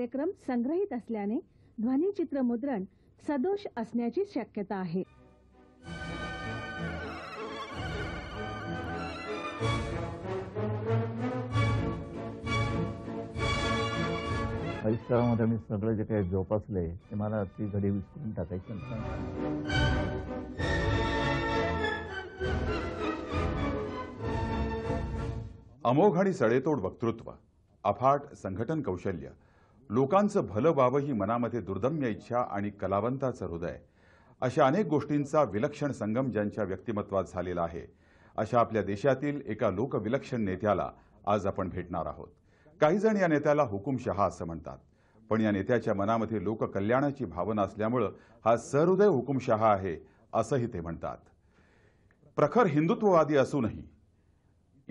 कार्यक्रम संग्रहित असल्याने ध्वनिचित्र मुद्रण सदोष असण्याची शक्यता आहे परिसरामध्ये मी सगळं जे काही जोपासले ते मला ती घडी विसरून टाकायची अमोघ आणि सडेतोड वक्तृत्व अफाट संघटन कौशल्य लोकांचं भलं व्हावं ही मनामध्ये दुर्दम्य इच्छा आणि कलावंताचं हृदय अशा अनेक गोष्टींचा विलक्षण संगम ज्यांच्या व्यक्तिमत्वात झालेला आहे अशा आपल्या देशातील एका लोकविलक्षण नेत्याला आज आपण भेटणार आहोत काहीजण या नेत्याला हुकुमशहा असं म्हणतात पण या नेत्याच्या मनामध्ये लोककल्याणाची भावना असल्यामुळं हा सहृदय हुकुमशहा आहे असंही ते म्हणतात प्रखर हिंदुत्ववादी असूनही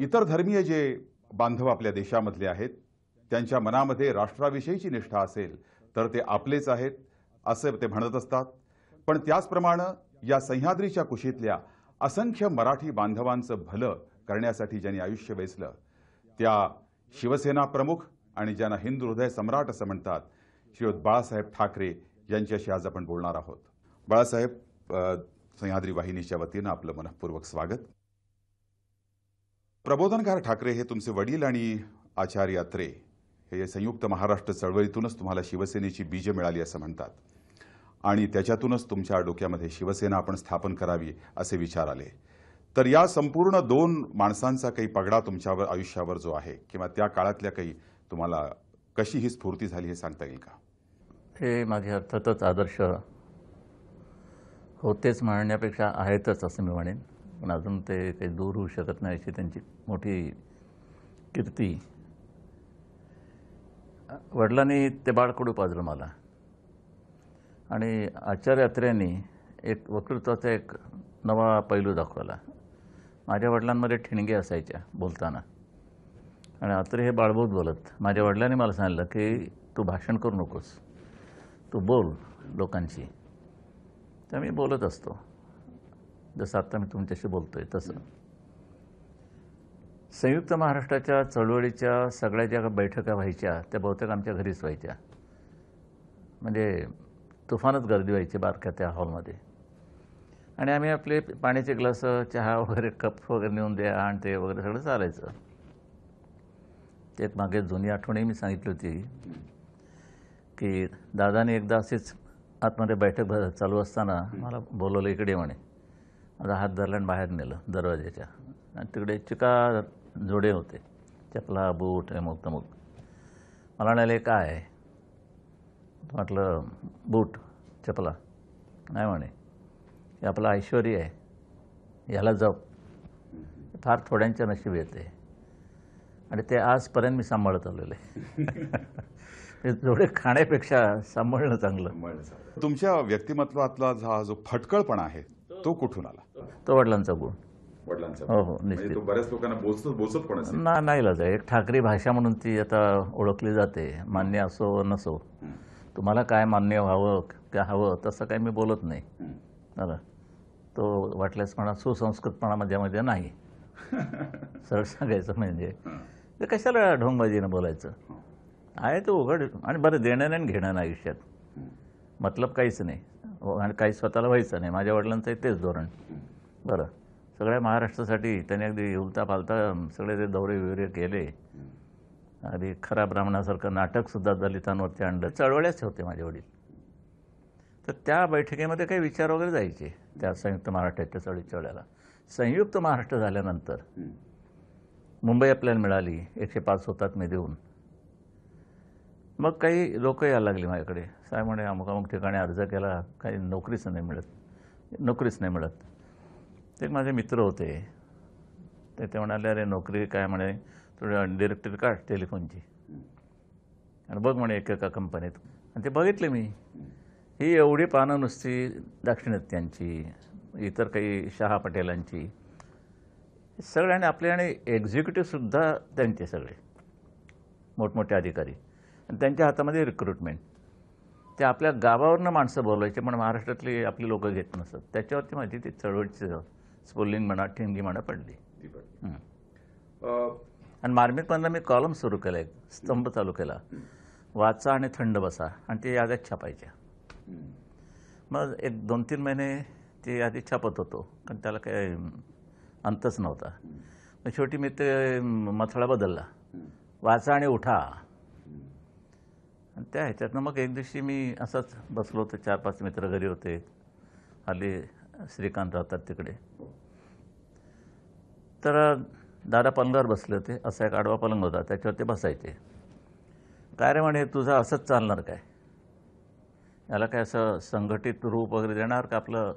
इतर धर्मीय जे बांधव आपल्या देशामधले आहेत त्यांच्या मनामध्ये राष्ट्राविषयीची निष्ठा असेल तर ते आपलेच आहेत असं ते म्हणत असतात पण त्याचप्रमाणे या सह्याद्रीच्या कुशीतल्या असंख्य मराठी बांधवांचं भलं करण्यासाठी ज्यांनी आयुष्य वेचलं त्या शिवसेना प्रमुख आणि ज्यांना हिंदू हृदय सम्राट असं म्हणतात श्री बाळासाहेब ठाकरे यांच्याशी आज आपण बोलणार आहोत बाळासाहेब सह्याद्री वाहिनीच्या वतीनं आपलं मनपूर्वक स्वागत प्रबोधनकार ठाकरे हे तुमचे वडील आणि आचार्य अत्रे हे संयुक्त महाराष्ट्र चळवळीतूनच तुम्हाला शिवसेनेची बीजं मिळाली असं म्हणतात आणि त्याच्यातूनच तुमच्या डोक्यामध्ये शिवसेना आपण स्थापन करावी असे विचार आले तर या संपूर्ण दोन माणसांचा काही पगडा तुमच्यावर आयुष्यावर जो आहे किंवा त्या काळातल्या काही तुम्हाला कशी ही स्फूर्ती झाली हे सांगता येईल का हे माझे अर्थातच आदर्श होतेच म्हणण्यापेक्षा आहेतच असं मी म्हणेन पण अजून ते काही दूर होऊ शकत नाही अशी त्यांची मोठी कीर्ती वडिलांनी ते बाळकडू पाजलं मला आणि आचार्य अत्र्यांनी एक वक्तृत्वाचा एक नवा पैलू दाखवला माझ्या वडिलांमध्ये ठिणगे असायच्या बोलताना आणि अत्रे हे बाळबोध बोलत माझ्या वडिलांनी मला सांगितलं की तू भाषण करू नकोस तू बोल लोकांशी तर मी बोलत असतो जसं आत्ता मी तुमच्याशी बोलतो आहे तसं संयुक्त महाराष्ट्राच्या चळवळीच्या सगळ्या ज्या बैठका व्हायच्या त्या बहुतेक आमच्या घरीच व्हायच्या म्हणजे तुफानच गर्दी व्हायची बारक्या त्या हॉलमध्ये आणि आम्ही आपले पाण्याचे ग्लास चहा वगैरे कप वगैरे नेऊन द्या आणि ते वगैरे सगळं चालायचं त्यात मागे जुनी आठवणी मी सांगितली होती की दादाने एकदा असेच आतमध्ये बैठक चालू असताना मला बोलवलं इकडे म्हणे माझा हात धरला आणि बाहेर नेलं दरवाज्याच्या आणि तिकडे चिका जोडे होते चपला बूट अमुक तमुक मला म्हणाले काय म्हटलं बूट चपला नाही म्हणे हे आपलं ऐश्वर आहे याला जाऊ फार थोड्यांच्या नशीब येते आणि ते आजपर्यंत मी सांभाळत आलेले आहे जोडे खाण्यापेक्षा सांभाळणं चांगलं तुमच्या व्यक्तिमत्वातला हा जो फटकळपणा आहे तो कुठून आला तो वडिलांचा गुण हो हो म्हणजे निश्चित बऱ्याच लोकांना पण नाही एक ठाकरी भाषा म्हणून ती आता ओळखली जाते मान्य असो नसो तुम्हाला काय मान्य व्हावं का हवं तसं काही मी बोलत नाही तो वाटल्यास म्हणा सुसंस्कृतपणा माझ्यामध्ये नाही सरळ सांगायचं म्हणजे ते कशाला ढोंगबाजीनं बोलायचं आहे तो उघड आणि बरं देणं नाही आणि घेणं नाही आयुष्यात मतलब काहीच नाही हो, आणि काही स्वतःला व्हायचं नाही माझ्या वडिलांचं तेच धोरण बरं सगळ्या महाराष्ट्रासाठी त्याने अगदी हुलता फालता सगळे ते दौरे विवरे केले अगदी खरा ब्राह्मणासारखं नाटकसुद्धा दलितांवरती आणलं चळवळ्याचे होते माझे वडील तर त्या बैठकीमध्ये काही विचार वगैरे जायचे त्या संयुक्त महाराष्ट्राच्या चळी चळवळ्याला संयुक्त महाराष्ट्र झाल्यानंतर मुंबई आपल्याला मिळाली एकशे पाच होतात मी देऊन मग काही लोकं यायला लागली माझ्याकडे साहेब म्हणे अमुक अमुक ठिकाणी अर्ज केला काही नोकरीच नाही मिळत नोकरीच नाही मिळत ते माझे मित्र होते ते ते म्हणाले अरे नोकरी काय म्हणे थोडी डिरेक्टर का टेलिफोनची आणि बघ म्हणे एका एका कंपनीत आणि ते बघितले मी ही एवढी पानं नुसती दाक्षिणात्यांची इतर काही शहा पटेलांची सगळे आणि आपले आणि एक्झिक्युटिव्हसुद्धा त्यांचे सगळे मोठमोठे अधिकारी आणि त्यांच्या हातामध्ये रिक्रुटमेंट ते आपल्या गावावरनं माणसं बोलवायचे पण महाराष्ट्रातली आपली लोकं घेत नसत त्याच्यावरती माझी ती चळवळीची स्फुल्लिंग म्हणा ठिणगी म्हणा पडली आणि मार्मिक पंधरा मी कॉलम सुरू केला एक स्तंभ चालू केला वाचा आणि थंड बसा आणि ते याद्यात छापायच्या मग एक दोन तीन महिने ते यादी छापत होतो कारण त्याला काही अंतच नव्हता मग शेवटी मी ते मथळा बदलला वाचा आणि उठा आणि त्या ह्याच्यातनं मग एक दिवशी मी असंच बसलो होतो चार पाच मित्र घरी होते हल्ली श्रीकांत राहतात तिकडे हो. तर दादा पलंगावर बसले होते असा एक आडवा पलंग होता त्याच्यावर ते बसायचे काय रे म्हणे तुझं असंच चालणार काय याला काय असं संघटित रूप वगैरे देणार का आपलं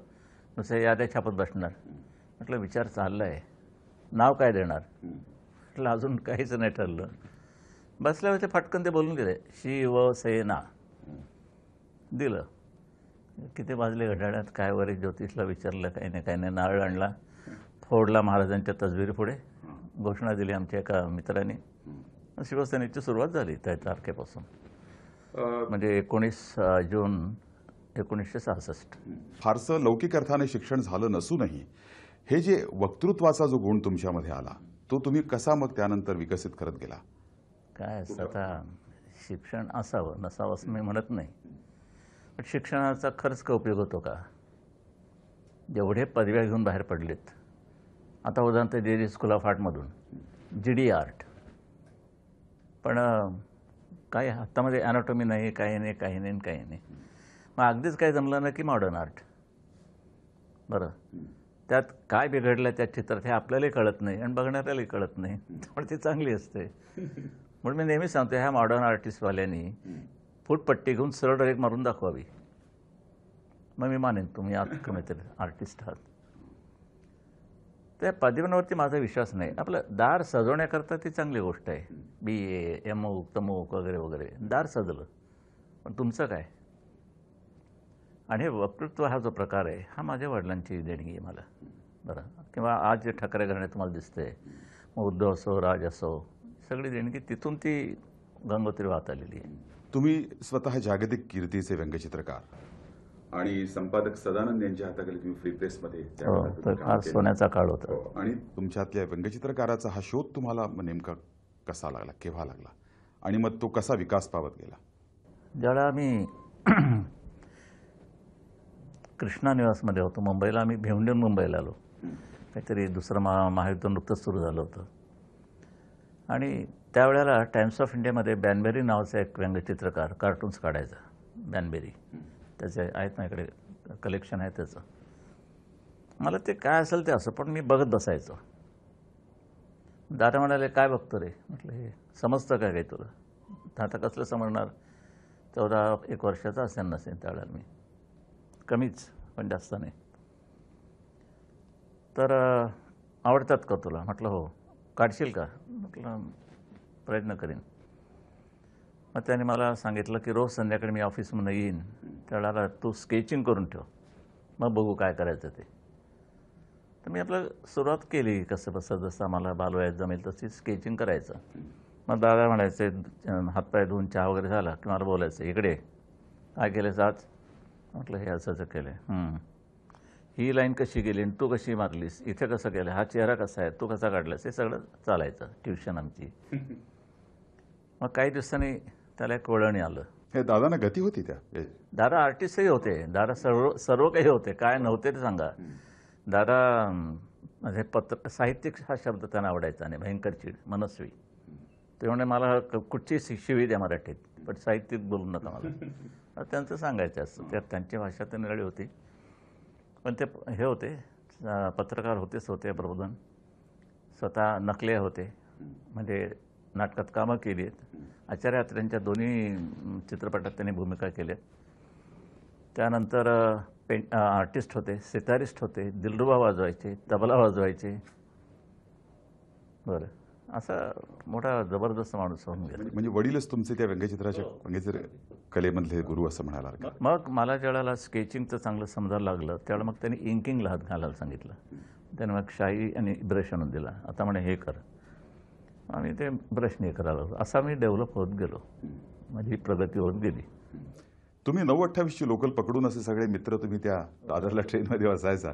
नुसतं याद्या छापत बसणार म्हटलं विचार चालला आहे नाव काय देणार म्हटलं अजून काहीच नाही ठरलं बसल्यावर ते फटकन ते बोलून गेले सेना दिलं किती वाजले घड्याळ्यात काय वरी ज्योतिषला विचारलं काही नाही काही नाही नारळ आणला फोडला महाराजांच्या पुढे घोषणा दिली आमच्या एका मित्राने शिवसेनेची सुरुवात झाली त्या तारखेपासून म्हणजे एकोणीस जून एकोणीसशे सहासष्ट फारसं लौकिक अर्थाने शिक्षण झालं नसूनही हे जे वक्तृत्वाचा जो गुण तुमच्यामध्ये आला तो तुम्ही कसा मग त्यानंतर विकसित करत गेला काय आता शिक्षण असावं नसावं असं मी म्हणत नाही पण शिक्षणाचा खर्च का उपयोग होतो का जेवढे पदव्या घेऊन बाहेर पडलेत आता ते डेरी स्कूल ऑफ आर्टमधून जी डी आर्ट पण काय हातामध्ये ॲनाटॉमी नाही काही नाही काही नाही काही नाही मग अगदीच काय जमलं ना की मॉडर्न आर्ट बरं त्यात काय बिघडलं त्या चित्रात हे आपल्यालाही कळत नाही आणि बघणाऱ्यालाही कळत नाही पण ती चांगली असते म्हणून मी नेहमीच सांगतो ह्या मॉडर्न आर्टिस्टवाल्यांनी फूटपट्टी घेऊन सरळ डायरेक्ट मारून दाखवावी मग मी मानेन तुम्ही आत कमीतरी आर्टिस्ट आहात त्या पदव्यांवरती माझा विश्वास नाही आपलं दार सजवण्याकरता ती चांगली गोष्ट आहे बी ए एमूक तमूक वगैरे वगैरे दार सजलं पण तुमचं काय आणि वक्तृत्व हा जो प्रकार आहे हा माझ्या वडिलांची देणगी आहे मला बरं किंवा आज जे ठाकरे घराणे तुम्हाला दिसते मग उद्धव असो राज असो सगळी देणगी तिथून ती गंगोत्री वाहत आलेली आहे तुम्ही स्वतः जागतिक कीर्तीचे व्यंगचित्रकार आणि संपादक सदानंद यांच्या हाताखाली तुम्ही फ्री प्रेसमध्ये हो, फार सोन्याचा काळ होता हो, आणि तुमच्यातल्या व्यंगचित्रकाराचा हा शोध तुम्हाला नेमका कसा लागला केव्हा लागला आणि मग तो कसा विकास पावत गेला ज्याला आम्ही कृष्णा निवासमध्ये होतो मुंबईला आम्ही भेवंडून मुंबईला आलो काहीतरी दुसरं महा महायुद्ध नुकतंच सुरू झालं होतं आणि त्यावेळेला टाइम्स ऑफ इंडियामध्ये बॅनबेरी नावाचा एक व्यंगचित्रकार कार्टून्स काढायचा बॅनबेरी त्याचे आहेत इकडे कलेक्शन आहे त्याचं मला ते काय असेल ते असं पण मी बघत बसायचो दादा म्हणाले काय बघतो रे म्हटलं हे समजतं काय काही तुला आता कसलं समजणार चौदा एक वर्षाचा असेल नसेल त्यावेळेला मी कमीच पण जास्त नाही तर आवडतात का तुला म्हटलं हो काढशील का म्हटलं प्रयत्न करीन मग त्याने मला सांगितलं की रोज संध्याकाळी मी ऑफिसमधून येईन त्याला तू स्केचिंग करून ठेव मग बघू काय करायचं ते तर मी आपलं सुरुवात केली कसं बसं जसं आम्हाला बालवयात जमेल तशी स्केचिंग करायचं मग दादा म्हणायचे हातपाय धुवून चहा वगैरे झाला की मला बोलायचं इकडे काय केलंस आज म्हटलं हे असं असं केलं ही लाईन कशी गेली आणि तू कशी मारलीस इथे कसं केलं हा चेहरा कसा आहे तू कसा काढलास हे सगळं चालायचं ट्युशन आमची मग काही दिवसांनी त्याला एक वळण आलं हे दादांना गती होती त्या दादा आर्टिस्टही होते दादा सर्व सर्व काही होते काय नव्हते ते सांगा दादा म्हणजे पत्र साहित्यिक हा शब्द त्यांना आवडायचा आणि भयंकर चिड मनस्वी ते म्हणे मला कुठची शिवी द्या मराठीत पण साहित्यिक बोलू नका मला त्यांचं सांगायचं असतं त्या त्यांची भाषा तर निराळी होती पण ते हे होते पत्रकार होतेच होते प्रबोधन स्वतः नकले होते म्हणजे नाटकात कामं केली आहेत आचार्य अत्र्यांच्या दोन्ही चित्रपटात त्यांनी भूमिका केल्या त्यानंतर पे आर्टिस्ट होते सितारिस्ट होते दिलरुबा वाजवायचे तबला वाजवायचे बरं असा मोठा जबरदस्त माणूस होऊन गेला म्हणजे वडीलच तुमचे त्या व्यंगचित्राच्या व्यंगचित्र कलेमधले गुरु असं म्हणाला मग मला ज्यावेळेला स्केचिंगचं चांगलं समजायला लागलं त्यावेळेला मग त्यांनी इंकिंगला हात घालायला सांगितलं त्याने मग शाई आणि ब्रश आणून दिला आता म्हणे हे कर आणि ते नाही करायला असा मी डेव्हलप होत गेलो माझी म्हणजे प्रगती होत गेली तुम्ही नऊ अठ्ठावीसची लोकल पकडून असे सगळे मित्र तुम्ही त्या दादरला ट्रेनमध्ये असायचा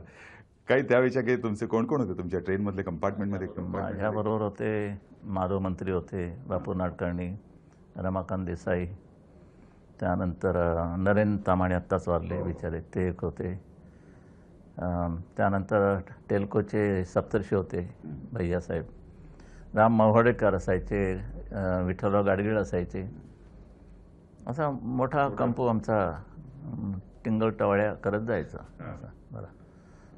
काही त्यावेळेच्या काही तुमचे कोण कोण होते तुमच्या ट्रेनमधले कंपार्टमेंटमध्ये माझ्याबरोबर होते माधव मंत्री होते बापू नाडकर्णी रमाकांत देसाई त्यानंतर नरेंद्र तामाणे आत्ताच वारले बिचारे ते एक होते त्यानंतर टेल्कोचे सप्तर्षी होते भैयासाहेब राम मावडेकर असायचे विठ्ठलराव गाडगीळ असायचे असा मोठा कंपू आमचा टिंगल टवाळ्या करत जायचा बरं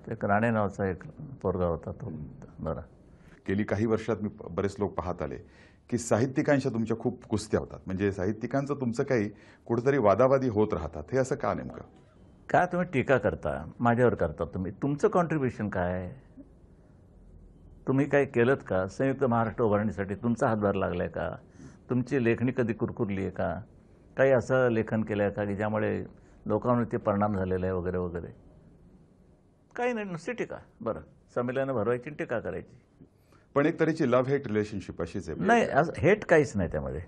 ते एक राणे नावाचा एक पोरगा होता तो बरा गेली काही वर्षात मी बरेच लोक पाहत आले की साहित्यिकांच्या तुमच्या खूप कुस्त्या होतात म्हणजे साहित्यिकांचं तुमचं काही कुठेतरी वादावादी होत राहतात हे असं का नेमकं का तुम्ही टीका करता माझ्यावर करता तुम्ही तुमचं कॉन्ट्रीब्युशन काय तुम्ही काही केलं का संयुक्त महाराष्ट्र उभारणीसाठी तुमचा हातभार लागलाय का तुमची लेखणी कधी कुरकुरली आहे का काही असं लेखन केलं आहे का की ज्यामुळे लोकांवरती परिणाम झालेला आहे वगैरे वगैरे काही नाही नुसती टीका बरं संमेलनं भरवायची टीका करायची पण एक तरीची लव्ह हेट रिलेशनशिप अशीच आहे नाही हेट काहीच नाही त्यामध्ये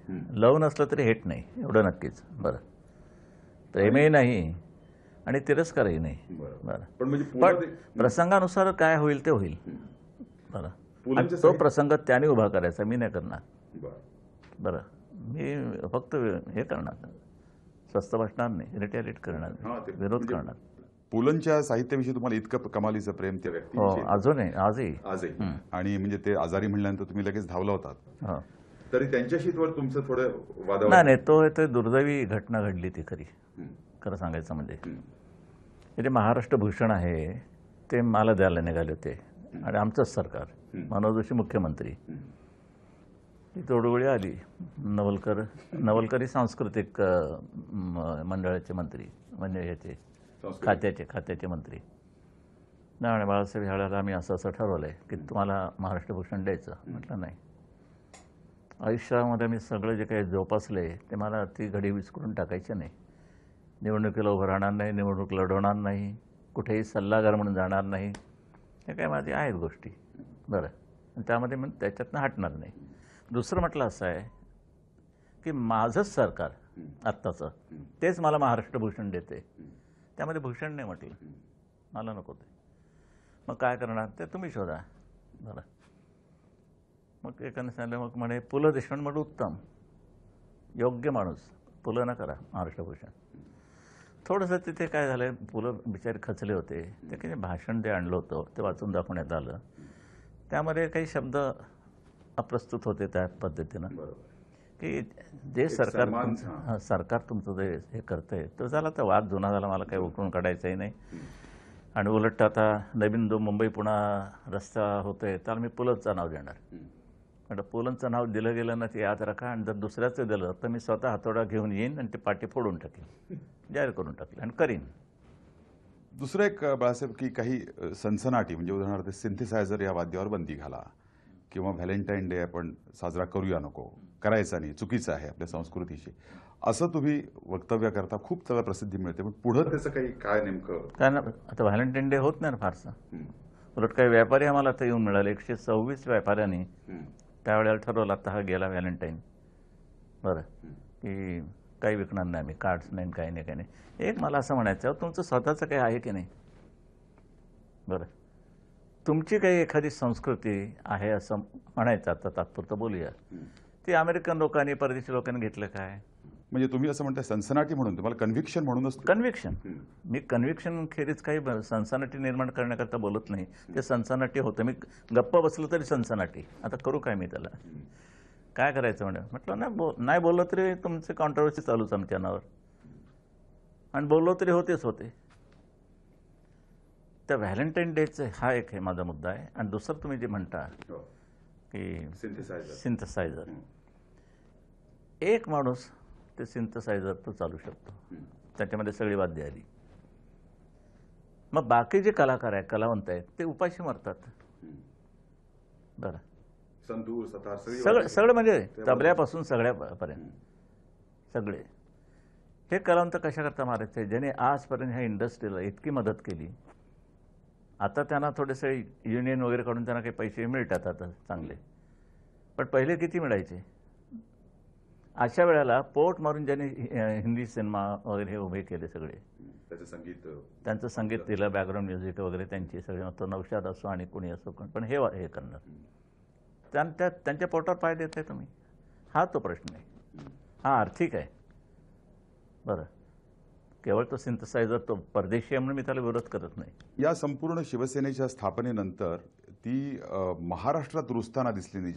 लव्ह नसलं तरी हेट नाही एवढं नक्कीच बरं प्रेमही नाही आणि तिरस्कारही नाही बरं पण म्हणजे प्रसंगानुसार काय होईल ते होईल बरं तो प्रसंग त्याने उभा करायचा मी नाही करणार बरं मी फक्त हे करणार स्वस्त बसणार नाही रिटॅलिएट करणार विरोध म्हणजे करणार पुलंच्या साहित्याविषयी तुम्हाला इतकं कमालीचं प्रेम ते हो, अजून अजूनही आजही आजही आणि म्हणजे ते आजारी म्हणल्यानंतर तुम्ही लगेच धावला होता हो. तरी त्यांच्याशी तुमचं थोडं वाद नाही नाही तो ते दुर्दैवी घटना घडली ती खरी खरं सांगायचं म्हणजे जे महाराष्ट्र भूषण आहे ते मला द्यायला निघाले होते आणि आमचंच सरकार मनोज जोशी मुख्यमंत्री ही तोडगोळी आली नवलकर नवलकरी सांस्कृतिक मंडळाचे मंत्री म्हणजे ह्याचे खात्याचे खात्याचे मंत्री नाही आणि बाळासाहेब ह्याला आम्ही असं असं ठरवलं आहे की तुम्हाला महाराष्ट्र भूषण द्यायचं म्हटलं नाही आयुष्यामध्ये मी सगळं जे काही जोपासले ते मला ती घडी विस्कडून टाकायचे नाही निवडणुकीला उभं राहणार नाही निवडणूक लढवणार नाही कुठेही सल्लागार म्हणून जाणार नाही त्या काय माझ्या आहेत गोष्टी बरं त्यामध्ये मग त्याच्यातनं हटणार नाही दुसरं म्हटलं असं आहे की माझंच सरकार आत्ताचं तेच मला महाराष्ट्र भूषण देते त्यामध्ये भूषण नाही म्हटलं मला नको ते मग काय करणार ते तुम्ही शोधा बरं मग एकाने सांगितलं मग म्हणे पु ल देशपांड म्हणजे उत्तम योग्य माणूस ल न करा महाराष्ट्र भूषण थोडंसं तिथे काय झालं पुलं बिचारे खचले होते ते काही भाषण जे आणलं होतं ते वाचून दाखवण्यात आलं त्यामध्ये काही शब्द अप्रस्तुत होते त्या पद्धतीनं की जे सरकार सरकार तुमचं जे हे करतंय तो झाला तर वाद जुना झाला मला काही उकळून काढायचंही नाही आणि उलट आता नवीन जो मुंबई पुणा रस्ता होतोय त्याला मी पुलंचं नाव देणार म्हणजे पोलंदचं नाव दिलं गेलं ना ते याद राखा आणि जर दुसऱ्याचं दिलं तर मी स्वतः हातोडा घेऊन येईन आणि ते पाठी फोडून टाकेन जाहीर करून टाकेल आणि करीन दुसरं एक बाळासाहेब की काही सनसनाटी म्हणजे उदाहरणार्थ सिंथिसायझर या वाद्यावर बंदी घाला किंवा व्हॅलेंटाईन डे आपण साजरा करूया नको करायचा नाही चुकीचं आहे आपल्या संस्कृतीशी असं तुम्ही वक्तव्य करता खूप त्याला प्रसिद्धी मिळते पण पुढं त्याचं काही काय नेमकं ना आता व्हॅलेंटाईन डे होत नाही ना फारसा उलट काही व्यापारी आम्हाला आता येऊन मिळाले एकशे सव्वीस व्यापाऱ्यांनी त्यावेळेला ठरवलं आता हा गेला व्हॅलेंटाईन बरं की काही विकणार नाही आम्ही कार्ड्स नाही काही नाही काही नाही एक मला असं म्हणायचं तुमचं स्वतःचं काही आहे की नाही बरं तुमची काही एखादी संस्कृती आहे असं म्हणायचं आता तात्पुरतं बोलूया ती अमेरिकन लोकांनी परदेशी लोकांनी घेतलं काय म्हणजे तुम्ही असं म्हणता सनसनाटी म्हणून तुम्हाला कन्व्हिक्शन म्हणून कन्व्हिक्शन मी कन्व्हिक्शन खेरीज काही सनसनाटी निर्माण करण्याकरता बोलत नाही ते सनसनाटी होतं मी गप्पा बसलं तरी सनसनाटी आता करू काय मी त्याला काय करायचं म्हणजे म्हटलं नाही बो नाही बोललं तरी तुमचे कॉन्ट्रोवर्सी चालूच आमच्या नावावर आणि बोललो तरी होतेच होते त्या व्हॅलेंटाईन डेचं हा एक आहे माझा मुद्दा आहे आणि दुसरं तुम्ही जे म्हणता हो. की सिंथसायझर एक माणूस ते सिंथसायझर तो चालू शकतो त्याच्यामध्ये सगळी वाद्य आली मग बाकी जे कलाकार आहेत कलावंत आहेत ते उपाशी मरतात बरं सगळं सगळं म्हणजे तबल्यापासून सगळ्यापर्यंत सगळे हे कलावंत कशा करता मारायचे ज्याने आजपर्यंत ह्या इंडस्ट्रीला इतकी मदत केली आता त्यांना थोडेसे युनियन वगैरे काढून त्यांना काही पैसे मिळतात आता चांगले पण पहिले किती मिळायचे अशा वेळेला पोट मारून ज्यांनी हिंदी सिनेमा वगैरे हे उभे केले सगळे त्याचं संगीत त्यांचं संगीत दिलं बॅकग्राऊंड म्युझिक वगैरे त्यांची सगळे तो नवशाद असो आणि कोणी असो कोण पण हे हे करणार त्यांच्या त्यांच्या पोटावर पाय देत आहे तुम्ही हा तो प्रश्न आहे हा आर्थिक आहे बरं केवळ तो सिंथसायझर तो परदेशी म्हणून मी त्याला विरोध करत नाही या संपूर्ण शिवसेनेच्या स्थापनेनंतर ती महाराष्ट्रात रुजताना दिसली नाही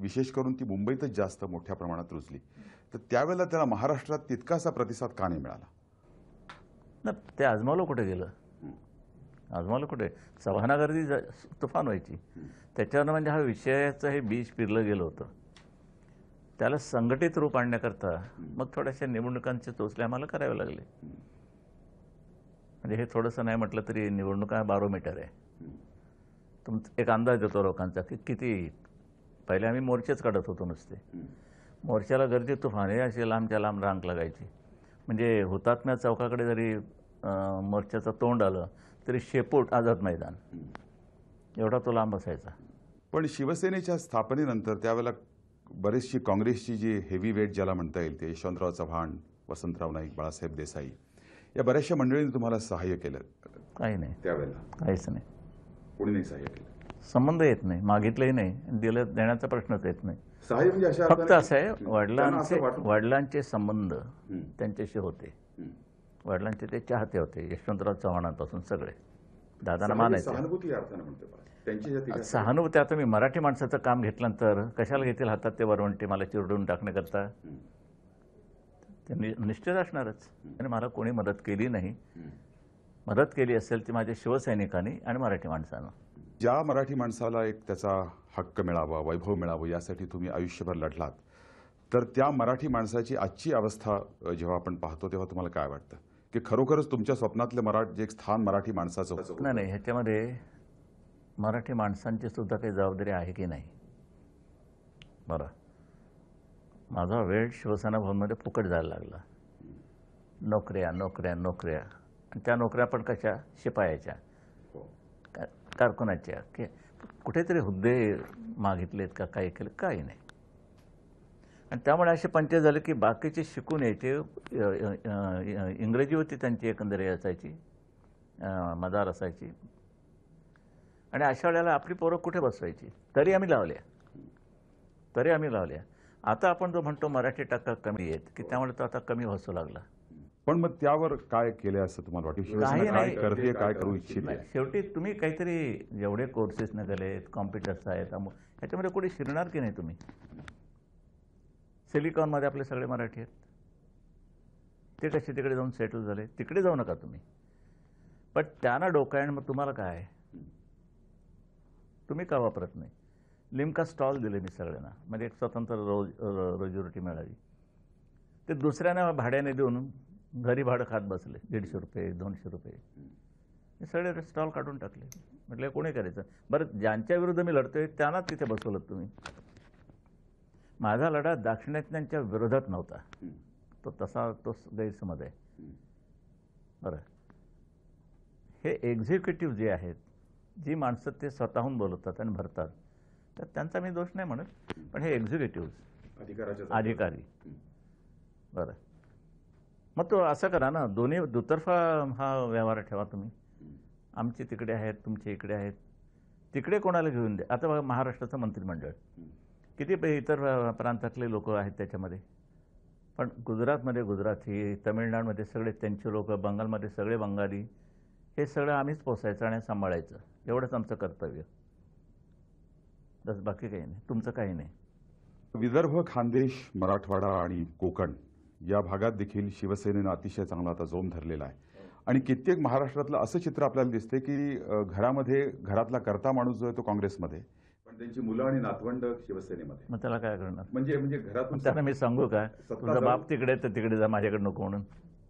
विशेष करून ती मुंबईतच जास्त मोठ्या प्रमाणात रुजली तर त्यावेळेला त्याला महाराष्ट्रात तितकासा प्रतिसाद का नाही मिळाला ना ते आजमावलं कुठे गेलं आजमावलं कुठे सभानागर्दी तुफान व्हायची त्याच्यावर म्हणजे हा विषयाचं हे बीज पिरलं गेलं होतं त्याला संघटित रूप आणण्याकरता मग थोड्याशा निवडणुकांचे चोचले आम्हाला करावे लागले म्हणजे हे थोडंसं नाही म्हटलं तरी निवडणुका बारोमीटर आहे तुम एक अंदाज येतो लोकांचा की किती पहिले आम्ही मोर्चेच काढत होतो नुसते मोर्चाला गर्दी तुफान हे अशी लांबच्या लांब रांग लागायची म्हणजे हुतात्म्या चौकाकडे जरी मोर्चाचं तोंड आलं तरी शेपोट आझाद मैदान एवढा तो लांब असायचा पण शिवसेनेच्या स्थापनेनंतर त्यावेळेला बरेचशी काँग्रेसची जी हेवी वेट ज्याला म्हणता येईल ते यशवंतराव चव्हाण वसंतराव नाईक बाळासाहेब देसाई या बऱ्याचशा मंडळींनी तुम्हाला सहाय्य केलं काही नाही त्यावेळेला काहीच नाही कोणी नाही सहाय्य केलं संबंध येत नाही मागितलंही नाही दिलं देण्याचा प्रश्नच येत नाही म्हणजे फक्त असं आहे वडिलांचे वडिलांचे संबंध त्यांच्याशी होते वडिलांचे ते चाहते होते यशवंतराव चव्हाणांपासून सगळे दादांना मानायचे सहानुभूती आता मी मराठी माणसाचं काम घेतल्यानंतर कशाला घेतील हातात ते वरवंटी मला चिरडून टाकण्याकरता त्यांनी ते निश्चित असणारच आणि मला कोणी मदत केली नाही मदत केली असेल ती माझ्या शिवसैनिकांनी आणि मराठी माणसानं ज्या मराठी माणसाला एक त्याचा हक्क मिळावा वैभव मिळावं यासाठी तुम्ही आयुष्यभर लढलात तर त्या मराठी माणसाची आजची अवस्था जेव्हा आपण पाहतो तेव्हा तुम्हाला काय वाटतं की खरोखरच तुमच्या स्वप्नातलं मराठी जे स्थान मराठी माणसाचं नाही नाही ह्याच्यामध्ये मराठी माणसांची सुद्धा काही जबाबदारी आहे की नाही बरं माझा वेळ शिवसेना भवनमध्ये फुकट जायला लागला नोकऱ्या नोकऱ्या नोकऱ्या आणि त्या नोकऱ्या पण कशा शिपायाच्या कारकुनाच्या की कुठेतरी हुद्दे मागितलेत का काही केलं काही नाही आणि त्यामुळे असे पंचायत झाले की बाकीचे शिकून यायचे इंग्रजी होती त्यांची एकंदरी असायची मदार असायची आणि अशा वेळेला आपली पोरं कुठे बसवायची तरी आम्ही लावल्या तरी आम्ही लावल्या आता आपण जो म्हणतो मराठी टक्का कमी आहेत की त्यामुळे तो आता कमी बसू लागला पण मग त्यावर काय केले असं तुम्हाला वाटतं काय करते काय करू इच्छिते शेवटी तुम्ही काहीतरी जेवढे कोर्सेस न केलेत कॉम्प्युटर्स आहेत ह्याच्यामध्ये कुठे शिरणार की नाही तुम्ही सिलिकॉनमध्ये आपले सगळे मराठी आहेत ते कसे तिकडे जाऊन सेटल झाले तिकडे जाऊ नका तुम्ही पण त्यांना डोकं मग तुम्हाला काय आहे तुम्ही का वापरत नाही लिमका स्टॉल दिले मी सगळ्यांना म्हणजे एक स्वतंत्र रोज रोजी रोटी मिळावी ते दुसऱ्यांना भाड्याने देऊन घरी भाडं खात बसले दीडशे रुपये दोनशे रुपये हे सगळे स्टॉल काढून टाकले म्हटले कोणी करायचं बरं ज्यांच्या विरुद्ध मी लढतोय त्यांनाच तिथे बसवलं तुम्ही माझा लढा दाक्षिणात्यांच्या विरोधात नव्हता तो तसा तो गैरसमज आहे बरं हे एक्झिक्युटिव्ह जे आहेत जी माणसं ते स्वतःहून बोलवतात आणि भरतात तर त्यांचा मी दोष नाही म्हणत पण हे एक्झिक्युटिव्ह अधिकारी बरं मग तो असं करा ना दोन्ही दुतर्फा हा व्यवहार ठेवा तुम्ही आमचे तिकडे आहेत तुमचे इकडे आहेत तिकडे कोणाला घेऊन द्या आता बघा महाराष्ट्राचं मंत्रिमंडळ किती इतर प्रांतातले लोक आहेत त्याच्यामध्ये पण गुजरातमध्ये गुजराती तमिळनाडूमध्ये सगळे त्यांचे लोक बंगालमध्ये सगळे बंगाली हे सगळं आम्हीच पोसायचं आणि सांभाळायचं एवढंच आमचं कर्तव्य बस बाकी काही नाही तुमचं काही नाही विदर्भ खानदेश मराठवाडा आणि कोकण या भागात देखील शिवसेनेनं अतिशय चांगला आता जोम धरलेला आहे आणि कित्येक महाराष्ट्रातलं असं चित्र आपल्याला दिसते की घरामध्ये घरातला करता माणूस जो आहे तो काँग्रेसमध्ये पण त्यांची मुलं आणि नातवंड शिवसेनेमध्ये मग त्याला काय करणार म्हणजे म्हणजे घरातून त्यांना मी सांगू का तुझा बाप तिकडे तर तिकडे जा माझ्याकडे नको म्हणून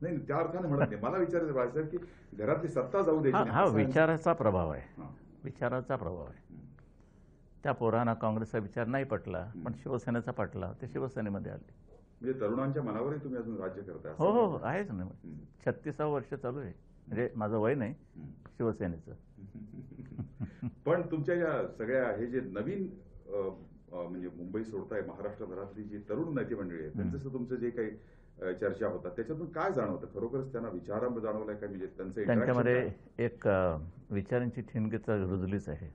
नाही त्या अर्थाने म्हणत नाही मला विचारायचं की घरातली सत्ता जाऊ दे हा विचाराचा प्रभाव आहे विचाराचा प्रभाव आहे त्या पोरांना काँग्रेसचा विचार नाही पटला पण शिवसेनेचा पटला ते शिवसेनेमध्ये आले म्हणजे तरुणांच्या मनावरही तुम्ही अजून राज्य करता हो हो, हो आहेच ना छत्तीसावं वर्ष चालू आहे म्हणजे माझं वय नाही शिवसेनेचं पण तुमच्या या सगळ्या हे जे नवीन म्हणजे मुंबई सोडताय महाराष्ट्र भरातली जी तरुण नेते मंडळी आहे त्यांचं तुमचं जे काही चर्चा होता त्याच्यातून काय जाणवतं खरोखरच त्यांना विचारा जाणवलाय का म्हणजे त्यांचं एक विचारांची ठिणगीचा रुजलीच आहे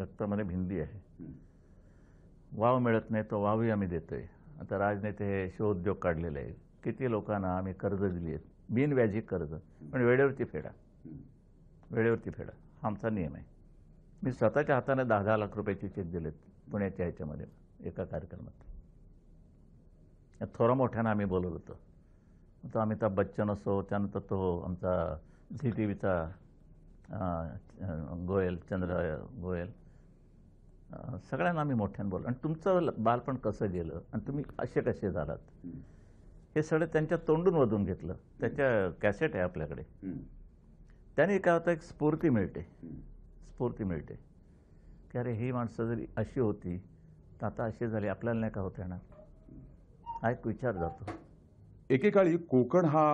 रक्तामध्ये भिंदी आहे वाव मिळत नाही तो वावही आम्ही देतोय आता राजनेते हे शोउद्योग काढलेले आहेत किती लोकांना आम्ही कर्ज दिली आहेत बिनव्याजी कर्ज पण वेळेवरती फेडा वेळेवरती फेडा आमचा नियम आहे मी स्वतःच्या हाताने दहा दहा लाख रुपयाचे चेक दिलेत पुण्याच्या ह्याच्यामध्ये एका कार्यक्रमात थोरा मोठ्यानं आम्ही बोलवलं होतं तो अमिताभ बच्चन असो त्यानंतर तो आमचा झी टी व्हीचा गोयल चंद्र गोयल सगळ्यांना आम्ही मोठ्यानं बोललो आणि तुमचं बालपण कसं गेलं आणि तुम्ही असे कसे झालात हे सगळं त्यांच्या तोंडून वधून घेतलं त्याच्या कॅसेट आहे आपल्याकडे त्याने काय होतं एक स्फूर्ती मिळते स्फूर्ती मिळते की अरे ही माणसं जरी अशी होती तर आता अशी झाली आपल्याला नाही का होत येणार हा एक विचार जातो एकेकाळी कोकण हा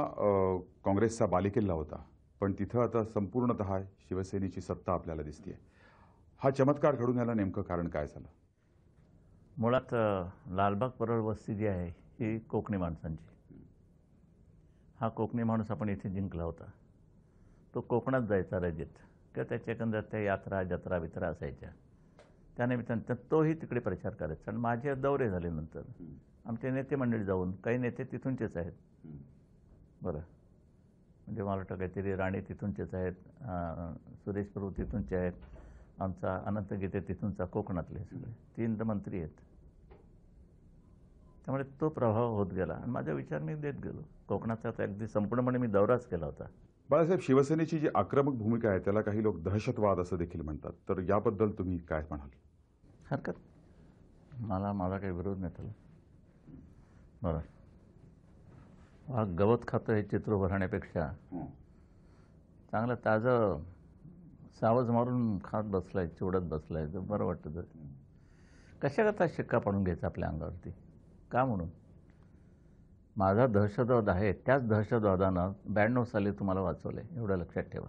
काँग्रेसचा बालेकिल्ला होता पण तिथं आता संपूर्णत शिवसेनेची सत्ता आपल्याला दिसते हा चमत्कार घडून याला नेमकं कारण काय झालं मुळात लालबाग परळ वस्ती जी आहे ही कोकणी माणसांची हा कोकणी माणूस आपण इथे जिंकला होता तो कोकणात जायचा रजित किंवा त्याच्या एकंदर त्या यात्रा जत्रा बित्रा असायच्या त्यानिमित्तानं तोही तिकडे प्रचार करायचा आणि माझे दौरे झाल्यानंतर आमचे नेते मंडळी जाऊन काही नेते तिथूनचेच आहेत बरं म्हणजे मला वाटतं काहीतरी राणे तिथूनचेच आहेत सुरेश प्रभू तिथूनचे आहेत आमचा अनंत गीते तिथूनचा कोकणातले सगळे तीन मंत्री आहेत त्यामुळे तो प्रभाव होत गेला आणि माझा विचार मी देत गेलो कोकणाचा अगदी संपूर्णपणे मी दौराच केला होता बाळासाहेब शिवसेनेची जी आक्रमक भूमिका आहे त्याला काही लोक दहशतवाद असं देखील म्हणतात तर याबद्दल तुम्ही काय म्हणाल हरकत मला माझा काही विरोध नाही त्याला बरं गवत खातं हे चित्र उभारण्यापेक्षा चांगलं ताजं सावज मारून खात बसलाय चिवडत बसलाय तर बरं वाटतं करता शिक्का पडून घ्यायचा आपल्या अंगावरती का म्हणून माझा दहशतवाद आहे त्याच दहशतवादानं ब्याण्णव साली तुम्हाला वाचवलं आहे एवढं लक्षात ठेवा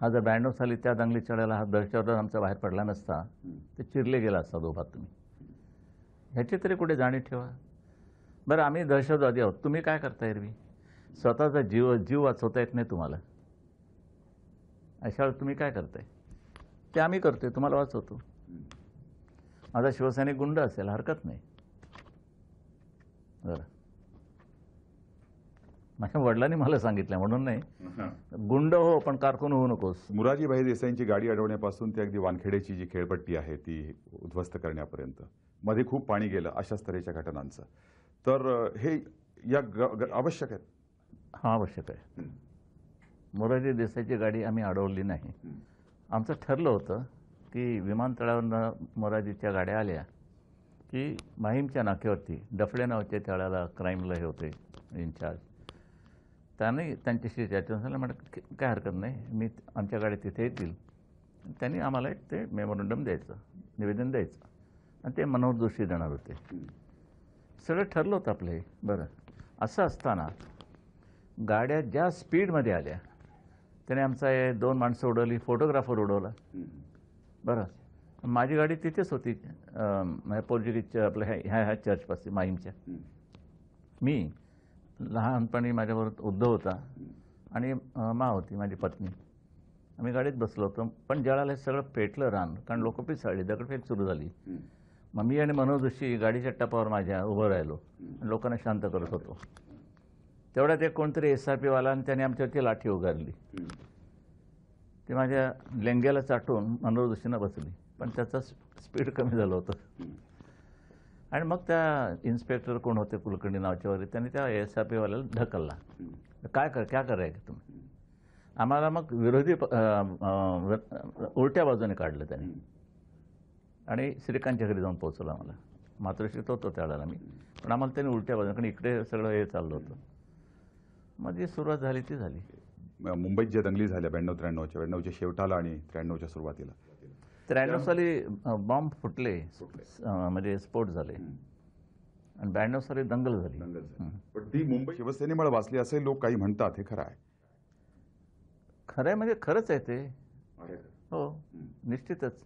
हा जर ब्याण्णव साली त्या दंगली चढायला हा दहशतवाद आमचा बाहेर पडला नसता ते चिरले गेला असता दोघात तुम्ही ह्याची तरी कुठे जाणीव ठेवा बरं आम्ही दहशतवादी आहोत तुम्ही काय करता एरवी स्वतःचा जीव जीव वाचवता येत नाही तुम्हाला अशा वेळेस तुम्ही काय करताय ते आम्ही करतोय तुम्हाला वाचवतो माझा शिवसैनिक गुंड असेल हरकत नाही बरं माझ्या वडिलांनी मला सांगितलं म्हणून नाही गुंड हो पण कारकून होऊ नकोस मुराजीभाई देसाईंची गाडी अडवण्यापासून ते अगदी वानखेडेची जी खेळपट्टी आहे ती उद्ध्वस्त करण्यापर्यंत मध्ये खूप पाणी गेलं अशा तऱ्हेच्या घटनांचं तर हे या आवश्यक आहेत हा आवश्यक आहे मोरारजी देसाईची गाडी आम्ही अडवली नाही आमचं ठरलं होतं की विमानतळावरनं मोरारजीच्या गाड्या आल्या की माहीमच्या नाक्यावरती डफळे नावाच्या त्याला क्राईमला हे होते इन्चार्ज त्याने त्यांच्याशी चर्चा झाली म्हटलं काय हरकत नाही मी आमच्या गाड्या तिथे येतील त्यांनी आम्हाला एक ते मेमोरंडम द्यायचं निवेदन द्यायचं आणि ते मनोहर जोशी देणार होते सगळं ठरलं होतं आपलं हे बरं असं असताना गाड्या ज्या स्पीडमध्ये आल्या त्याने आमचा हे दोन माणसं उडवली फोटोग्राफर उडवला बरं माझी गाडी तिथेच होती पोर्चुगीजच्या आपल्या ह्या ह्या चर्चपासून माहीमच्या मी लहानपणी माझ्याबरोबर उद्धव होता आणि मा होती माझी पत्नी आम्ही गाडीत बसलो होतो पण ज्याला सगळं पेटलं रान कारण लोक पिसाळली दगडफेक सुरू झाली मग मी आणि मनोज गाडीच्या टप्पावर माझ्या उभं राहिलो लोकांना शांत करत होतो तेवढ्यात एक कोणतरी एस आर पीवाला आणि त्याने आमच्यावरती लाठी उगारली ती माझ्या लेंग्याला चाटून मनोहर बसली पण त्याचा स्पीड कमी झालं होतं आणि मग त्या इन्स्पेक्टर कोण होते कुलकर्णी नावाच्यावरती वगैरे त्यांनी त्या एस आर पीवाल्याला ढकलला काय कर काय कराय तुम्ही आम्हाला मग विरोधी उलट्या बाजूने काढलं त्याने आणि श्रीकांतच्या घरी जाऊन पोचवलं आम्हाला मातोश्री तो होतो त्यावेळेला मी पण आम्हाला त्याने उलट्या बाजूने कारण इकडे सगळं हे चाललं होतं मग सुरुवात झाली ती झाली मुंबईत ज्या दंगली झाल्या ब्याण्णव त्र्याण्णवच्या ब्याण्णवच्या शेवटाला आणि त्र्याण्णवच्या सुरुवातीला त्र्याण्णव साली बॉम्ब फुटले म्हणजे स्फोट झाले आणि ब्याण्णव साली दंगल झाली दंगल पण ती मुंबई शिवसेनेमुळे वाचली असे लोक काही म्हणतात हे खरं आहे खरं म्हणजे खरंच आहे ते हो निश्चितच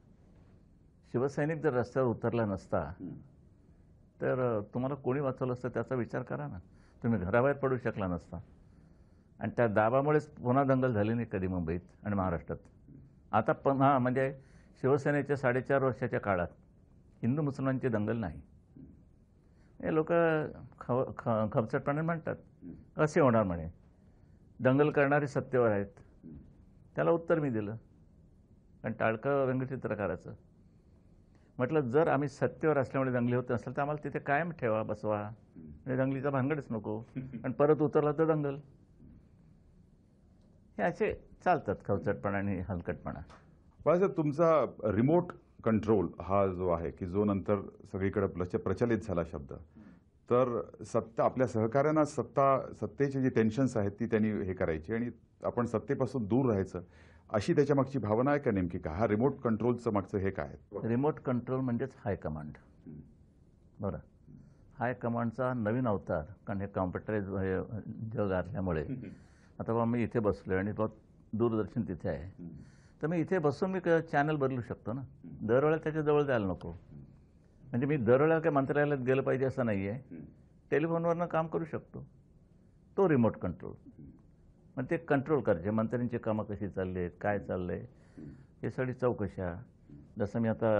शिवसैनिक जर रस्त्यावर उतरला नसता तर तुम्हाला कोणी वाचवलं असतं त्याचा विचार करा ना तुम्ही घराबाहेर पडू शकला नसता आणि त्या दाबामुळेच पुन्हा दंगल झाली नाही कधी मुंबईत आणि महाराष्ट्रात आता पण हा म्हणजे शिवसेनेच्या साडेचार वर्षाच्या काळात हिंदू मुसलमानची दंगल नाही हे लोक खव ख खपचटपणे म्हणतात असे होणार म्हणे दंगल करणारे सत्तेवर आहेत त्याला उत्तर मी दिलं कारण टाळकं व्यंगचित्रकाराचं म्हटलं जर आम्ही सत्तेवर असल्यामुळे दंगली होत असेल तर आम्हाला तिथे कायम ठेवा बसवा म्हणजे दंगलीचा भानगडच नको आणि परत उतरला तर दंगल असे चालतात खवचटपणा आणि हलकटपणा बाळासाहेब तुमचा रिमोट कंट्रोल हा जो आहे की जो नंतर सगळीकडे प्रचलित झाला शब्द तर सत्ता आपल्या सहकाऱ्यांना सत्ता सत्तेचे जे टेन्शन्स आहेत ती त्यांनी हे करायची आणि आपण सत्तेपासून दूर राहायचं अशी मागची भावना आहे का नेमकी का हा रिमोट कंट्रोलचं मागचं हे काय रिमोट कंट्रोल म्हणजेच हाय कमांड बरं हाय कमांडचा नवीन अवतार कारण हे कॉम्प्युटराईज जग असल्यामुळे आता बाबा मी इथे बसलो आहे आणि बा दूरदर्शन तिथे आहे तर मी इथे बसून मी चॅनल बदलू शकतो ना दरवेळा त्याच्याजवळ जायला नको म्हणजे मी दरवेळा काय मंत्रालयात गेलं पाहिजे असं नाही आहे टेलिफोनवरनं काम करू शकतो तो रिमोट कंट्रोल मग ते कंट्रोल करायचे मंत्र्यांची कामं कशी चालली आहेत काय चाललं आहे हे सगळी चौकशा जसं मी आता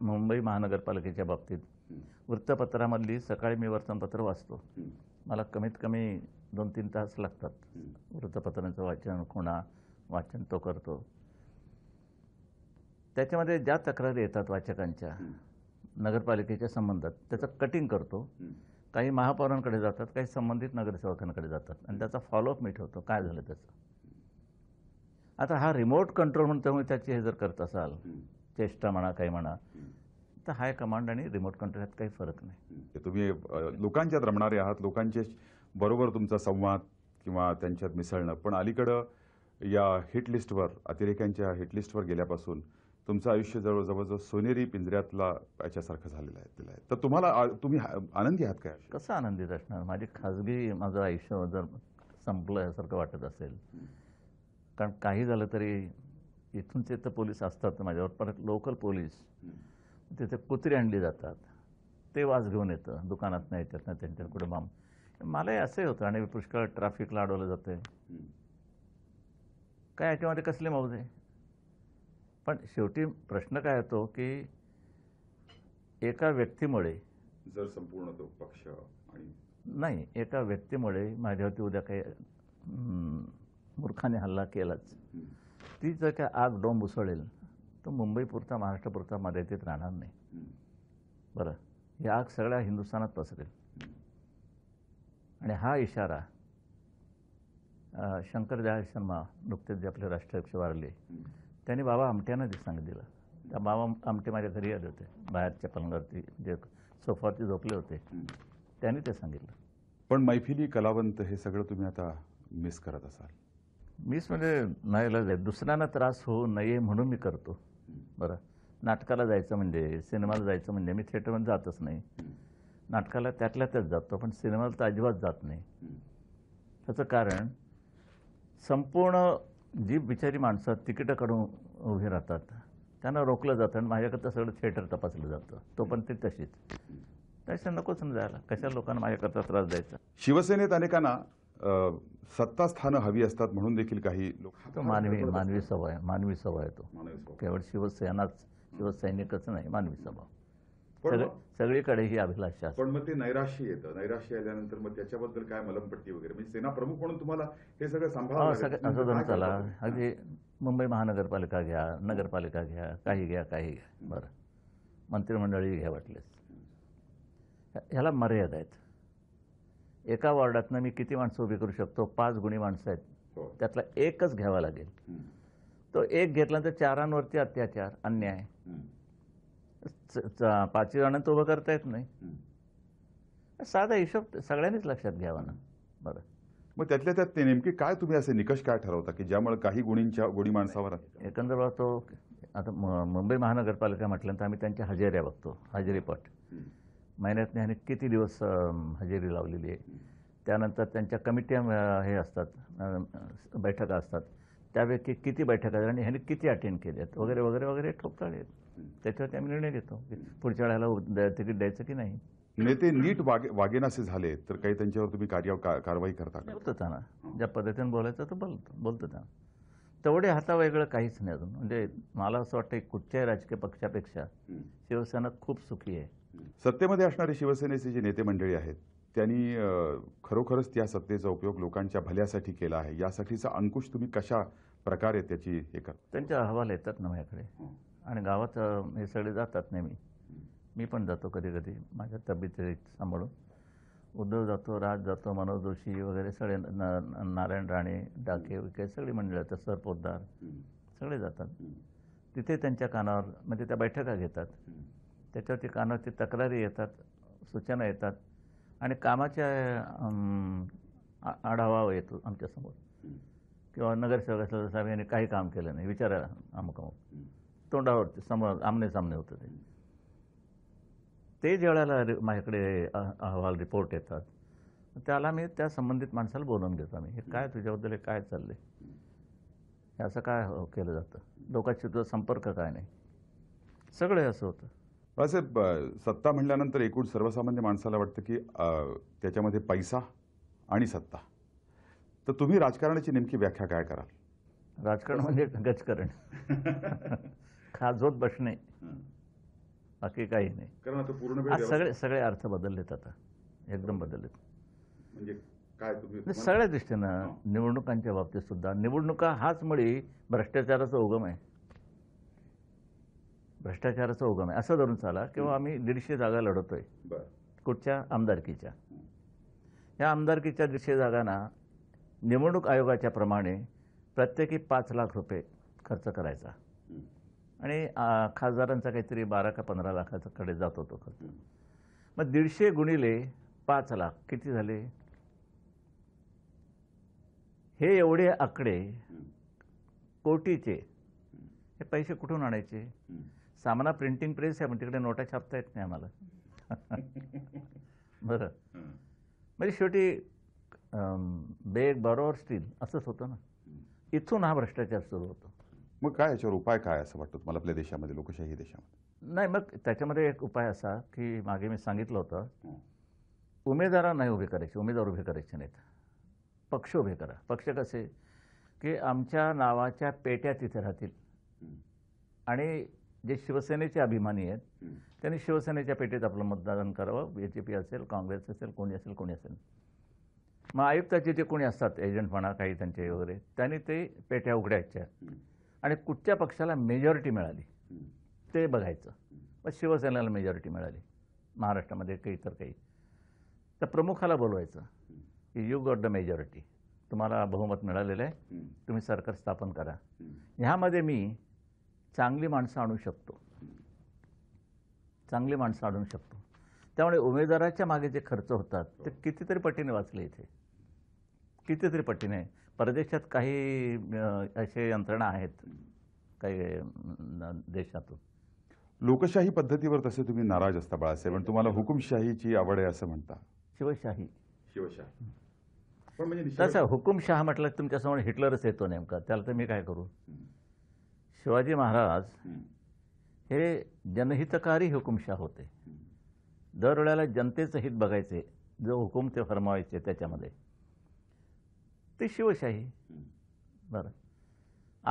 मुंबई महानगरपालिकेच्या बाबतीत वृत्तपत्रामधली सकाळी मी वर्तमानपत्र वाचतो मला कमीत कमी दोन तीन तास लागतात वृत्तपत्रांचं वाचन खुणा वाचन तो करतो त्याच्यामध्ये ज्या तक्रारी येतात वाचकांच्या नगरपालिकेच्या संबंधात त्याचं कटिंग करतो काही महापौरांकडे जातात काही संबंधित नगरसेवकांकडे जातात आणि त्याचा फॉलोअप मी ठेवतो काय झालं त्याचं आता हा रिमोट कंट्रोल म्हणून त्यामुळे त्याची हे जर करत असाल चेष्टा म्हणा काही म्हणा तर हाय कमांड आणि रिमोट कंट्रोल यात काही फरक नाही तुम्ही लोकांच्यात रमणारे आहात लोकांचे बरोबर तुमचा संवाद किंवा त्यांच्यात मिसळणं पण अलीकडं या हिटलिस्टवर अतिरेक्यांच्या हिटलिस्टवर गेल्यापासून तुमचं आयुष्य जवळ जवळजवळ सोनेरी पिंजऱ्यातला याच्यासारखं झालेलं आहे दिलं आहे तर तुम्हाला तुम्ही आनंदी आहात काय कसं आनंदीत असणार माझी खाजगी माझं आयुष्य जर संपलं यासारखं वाटत असेल कारण काही झालं तरी इथूनचे तर पोलीस असतात माझ्यावर परत लोकल पोलीस तिथे कुत्री आणली जातात ते वाज घेऊन येतं दुकानात नाही येतात ना त्यांच्या माम मलाही असंही होतं आणि पुष्कळ ट्रॅफिकला अडवलं जातं काय याच्यामध्ये कसले दे पण शेवटी प्रश्न काय येतो की एका व्यक्तीमुळे जर संपूर्ण तो पक्ष आणि नाही एका व्यक्तीमुळे माझ्यावरती उद्या काही मूर्खाने हल्ला केलाच ती जर काय आग डोंब उसळेल तो महाराष्ट्र पुरता मर्यादित राहणार नाही बरं ही आग सगळ्या हिंदुस्थानात पसरेल आणि हा इशारा शंकर जहा शर्मा नुकतेच जे आपले राष्ट्राध्यक्ष वारले त्यांनी बाबा आमट्यांना ते सांगितलं त्या बाबा आमटे माझ्या घरी आले होते बाहेरच्या पलंगावरती जे सोफावरती झोपले होते त्यांनी ते सांगितलं पण मैफिली कलावंत हे सगळं तुम्ही आता मिस करत असाल मिस म्हणजे नाही दुसऱ्यांना त्रास होऊ नये म्हणून मी करतो बरं नाटकाला जायचं म्हणजे सिनेमाला जायचं म्हणजे मी थिएटरमध्ये जातच नाही नाटकाला त्यातल्या त्यात जातो पण सिनेमाला तर अजिबात जात नाही त्याचं कारण संपूर्ण जी बिचारी माणसं तिकीटं काढून उभी राहतात त्यांना रोखलं जातं आणि माझ्याकरता सगळं थिएटर तपासलं जातं तो पण ते तशीच त्याच्या नकोच समजायला कशा लोकांना माझ्याकरता त्रास द्यायचा शिवसेनेत अनेकांना सत्ता स्थान हवी असतात म्हणून देखील काही लोक मानवी मानवी सभा आहे मानवी सभा येतो तो केवळ शिवसेनाच शिवसैनिकच नाही मानवी सभा सगळीकडे ही अभिलाषा पण मग ते नैराश्य येतं नैराश्य आल्यानंतर मग त्याच्याबद्दल काय मलमपट्टी वगैरे म्हणजे सेना प्रमुख म्हणून तुम्हाला हे सगळं सांभाळा चला अगदी मुंबई महानगरपालिका घ्या नगरपालिका घ्या काही घ्या काही घ्या बरं मंत्रिमंडळी घ्या वाटलेस ह्याला मर्यादा आहेत एका वॉर्डातनं मी किती माणसं उभी करू शकतो पाच गुणी माणसं आहेत हो. त्यातला एकच घ्यावा लागेल तो एक घेतला तर चारांवरती अत्याचार अन्याय पाचवी जणांत उभं करता येत नाही साधा हिशोब सगळ्यांनीच लक्षात घ्यावा ना बरं मग त्यातल्या त्यात नेमके काय तुम्ही असे निकष काय ठरवता की ज्यामुळे काही गुणींच्या गुणी माणसावर एकंदर तो आता मुंबई महानगरपालिका म्हटल्यानंतर आम्ही त्यांच्या हजेऱ्या बघतो हजेरीपट महिन्यातने ह्याने किती दिवस हजेरी लावलेली आहे त्यानंतर त्यांच्या कमिट्या हे असतात बैठका असतात त्यापैकी किती बैठका आणि ह्याने किती अटेंड केल्यात वगैरे वगैरे वगैरे आहेत त्याच्यावरती आम्ही निर्णय घेतो पुढच्या वेळेला तिकीट द्यायचं की नाही नेते म्हणजे नीट वागे वागेनासे झाले तर काही त्यांच्यावर तुम्ही कार्य कारवाई करता बोलतो त्यांना ज्या पद्धतीने बोलायचं तर बोलतो बोलतो त्यांना तेवढे हाता वेगळं काहीच नाही अजून म्हणजे मला असं वाटतं कुठच्याही राजकीय पक्षापेक्षा शिवसेना खूप सुखी आहे सत्तेमध्ये असणारे शिवसेनेचे जे नेते मंडळी आहेत त्यांनी खरोखरच त्या सत्तेचा उपयोग लोकांच्या भल्यासाठी केला आहे यासाठीचा अंकुश तुम्ही कशा प्रकारे त्याची हे करता त्यांचे अहवाल येतात ना माझ्याकडे आणि गावात हे सगळे जातात नेहमी मी पण जातो कधी कधी माझ्या तब्येत सांभाळून उद्धव जातो राज जातो मनोज जोशी वगैरे सगळे नारायण राणे डाके वगैरे सगळी मंडळी जातात सरपोतदार सगळे जातात तिथे त्यांच्या कानावर म्हणजे त्या बैठका घेतात त्याच्यावरती कानावरती तक्रारी येतात सूचना येतात आणि कामाच्या आढावा येतो आमच्यासमोर किंवा नगरसेवक असलं साहेब यांनी काही काम केलं नाही विचारा अमुक अमुक तोंडावरती समोर आमने सामने होतं ते ते ज्यावेळेला रि माझ्याकडे अहवाल रिपोर्ट येतात त्याला मी त्या संबंधित माणसाला बोलवून घेतो आम्ही हे काय तुझ्याबद्दल हे काय चाललं हे असं काय हो, केलं जातं लोकांशी तुझा संपर्क काय नाही सगळं असं होतं साहेब सत्ता म्हटल्यानंतर एकूण सर्वसामान्य माणसाला वाटतं की त्याच्यामध्ये पैसा आणि सत्ता तर तुम्ही राजकारणाची नेमकी व्याख्या काय कराल राजकारण म्हणजे गजकरण खाजोत बसणे बाकी काही नाही कारण आता पूर्ण सगळे सगळे अर्थ बदललेत आता एकदम बदललेत म्हणजे काय तुम्ही म्हणजे सगळ्या दृष्टीनं निवडणुकांच्या बाबतीत सुद्धा निवडणुका हाच मुळी भ्रष्टाचाराचा उगम आहे भ्रष्टाचाराचा उगम आहे असं धरून चाला किंवा आम्ही दीडशे जागा लढवतोय कुठच्या आमदारकीच्या या आमदारकीच्या दीडशे जागांना निवडणूक आयोगाच्या प्रमाणे प्रत्येकी पाच लाख रुपये खर्च करायचा आणि खासदारांचा काहीतरी बारा का पंधरा लाखाचा कडे जात होतो खर्च मग दीडशे गुणिले पाच लाख किती झाले हे एवढे आकडे कोटीचे हे पैसे कुठून आणायचे सामना प्रिंटिंग प्रेस आहे पण तिकडे नोटा छापता येत नाही आम्हाला बरं म्हणजे शेवटी बेग बरोबर स्टील असंच होतं ना इथून हा भ्रष्टाचार सुरू होतो मग काय याच्यावर उपाय काय असं वाटतं तुम्हाला आपल्या देशामध्ये लोकशाही देशामध्ये नाही मग त्याच्यामध्ये एक उपाय असा की मागे मी सांगितलं होतं उमेदवारा नाही उभे करायचे उमेदवार उभे करायचे नाहीत पक्ष उभे करा पक्ष कसे की आमच्या नावाच्या पेट्या तिथे राहतील आणि जे शिवसेनेचे अभिमानी आहेत त्यांनी शिवसेनेच्या पेटीत आपलं मतदान करावं बी जे पी असेल काँग्रेस असेल कोणी असेल कोणी असेल मग आयुक्ताचे जे कोणी असतात एजंट म्हणा काही त्यांचे वगैरे त्यांनी ते पेट्या उघडायच्या आणि कुठच्या पक्षाला मेजॉरिटी मिळाली ते बघायचं मग शिवसेनेला मेजॉरिटी मिळाली महाराष्ट्रामध्ये काही तर काही तर प्रमुखाला बोलवायचं की यू गॉट द मेजॉरिटी तुम्हाला बहुमत मिळालेलं आहे तुम्ही सरकार स्थापन करा ह्यामध्ये मी चांगली माणसं आणू शकतो चांगली माणसं आणू शकतो त्यामुळे उमेदवाराच्या मागे जे खर्च होतात ते कितीतरी पटीने वाचले इथे कितीतरी पटीने परदेशात काही असे यंत्रणा आहेत काही देशातून लोकशाही पद्धतीवर तसे तुम्ही नाराज असता बाळासाहेब पण तुम्हाला हुकुमशाहीची आवड आहे असं म्हणता शिवशाही शिवशाही म्हणजे तसं हुकुमशाह म्हटलं तुमच्यासमोर हिटलरच येतो नेमका त्याला तर मी काय करू शिवाजी महाराज हे जनहितकारी हुकुमशाह होते दरवेळेला जनतेचं हित बघायचे जो हुकुम ते फरमावायचे त्याच्यामध्ये ते शिवशाही बरं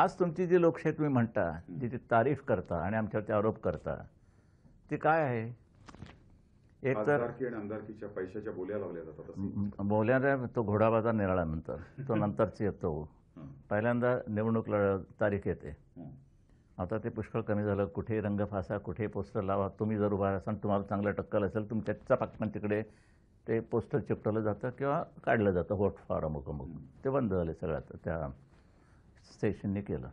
आज तुमची जी लोकशाही तुम्ही म्हणता ती तारीफ करता आणि आमच्यावरती आरोप करता ते काय आहे एक तर आमदारकीच्या पैशाच्या बोल्या लावल्या जातात तो घोडाबाजार निराळा नंतर तो नंतरच येतो पहिल्यांदा निवडणूक तारीख येते आता ते पुष्कळ कमी झालं कुठे फासा कुठे पोस्टर लावा तुम्ही जर उभा असाल तुम्हाला चांगलं टक्कल असेल तुमच्या चपाकपण तिकडे ते पोस्टर चिपटवलं जातं किंवा काढलं जातं वोट फॉर अमुक ते बंद झाले सगळ्यात त्या स्टेशनने केलं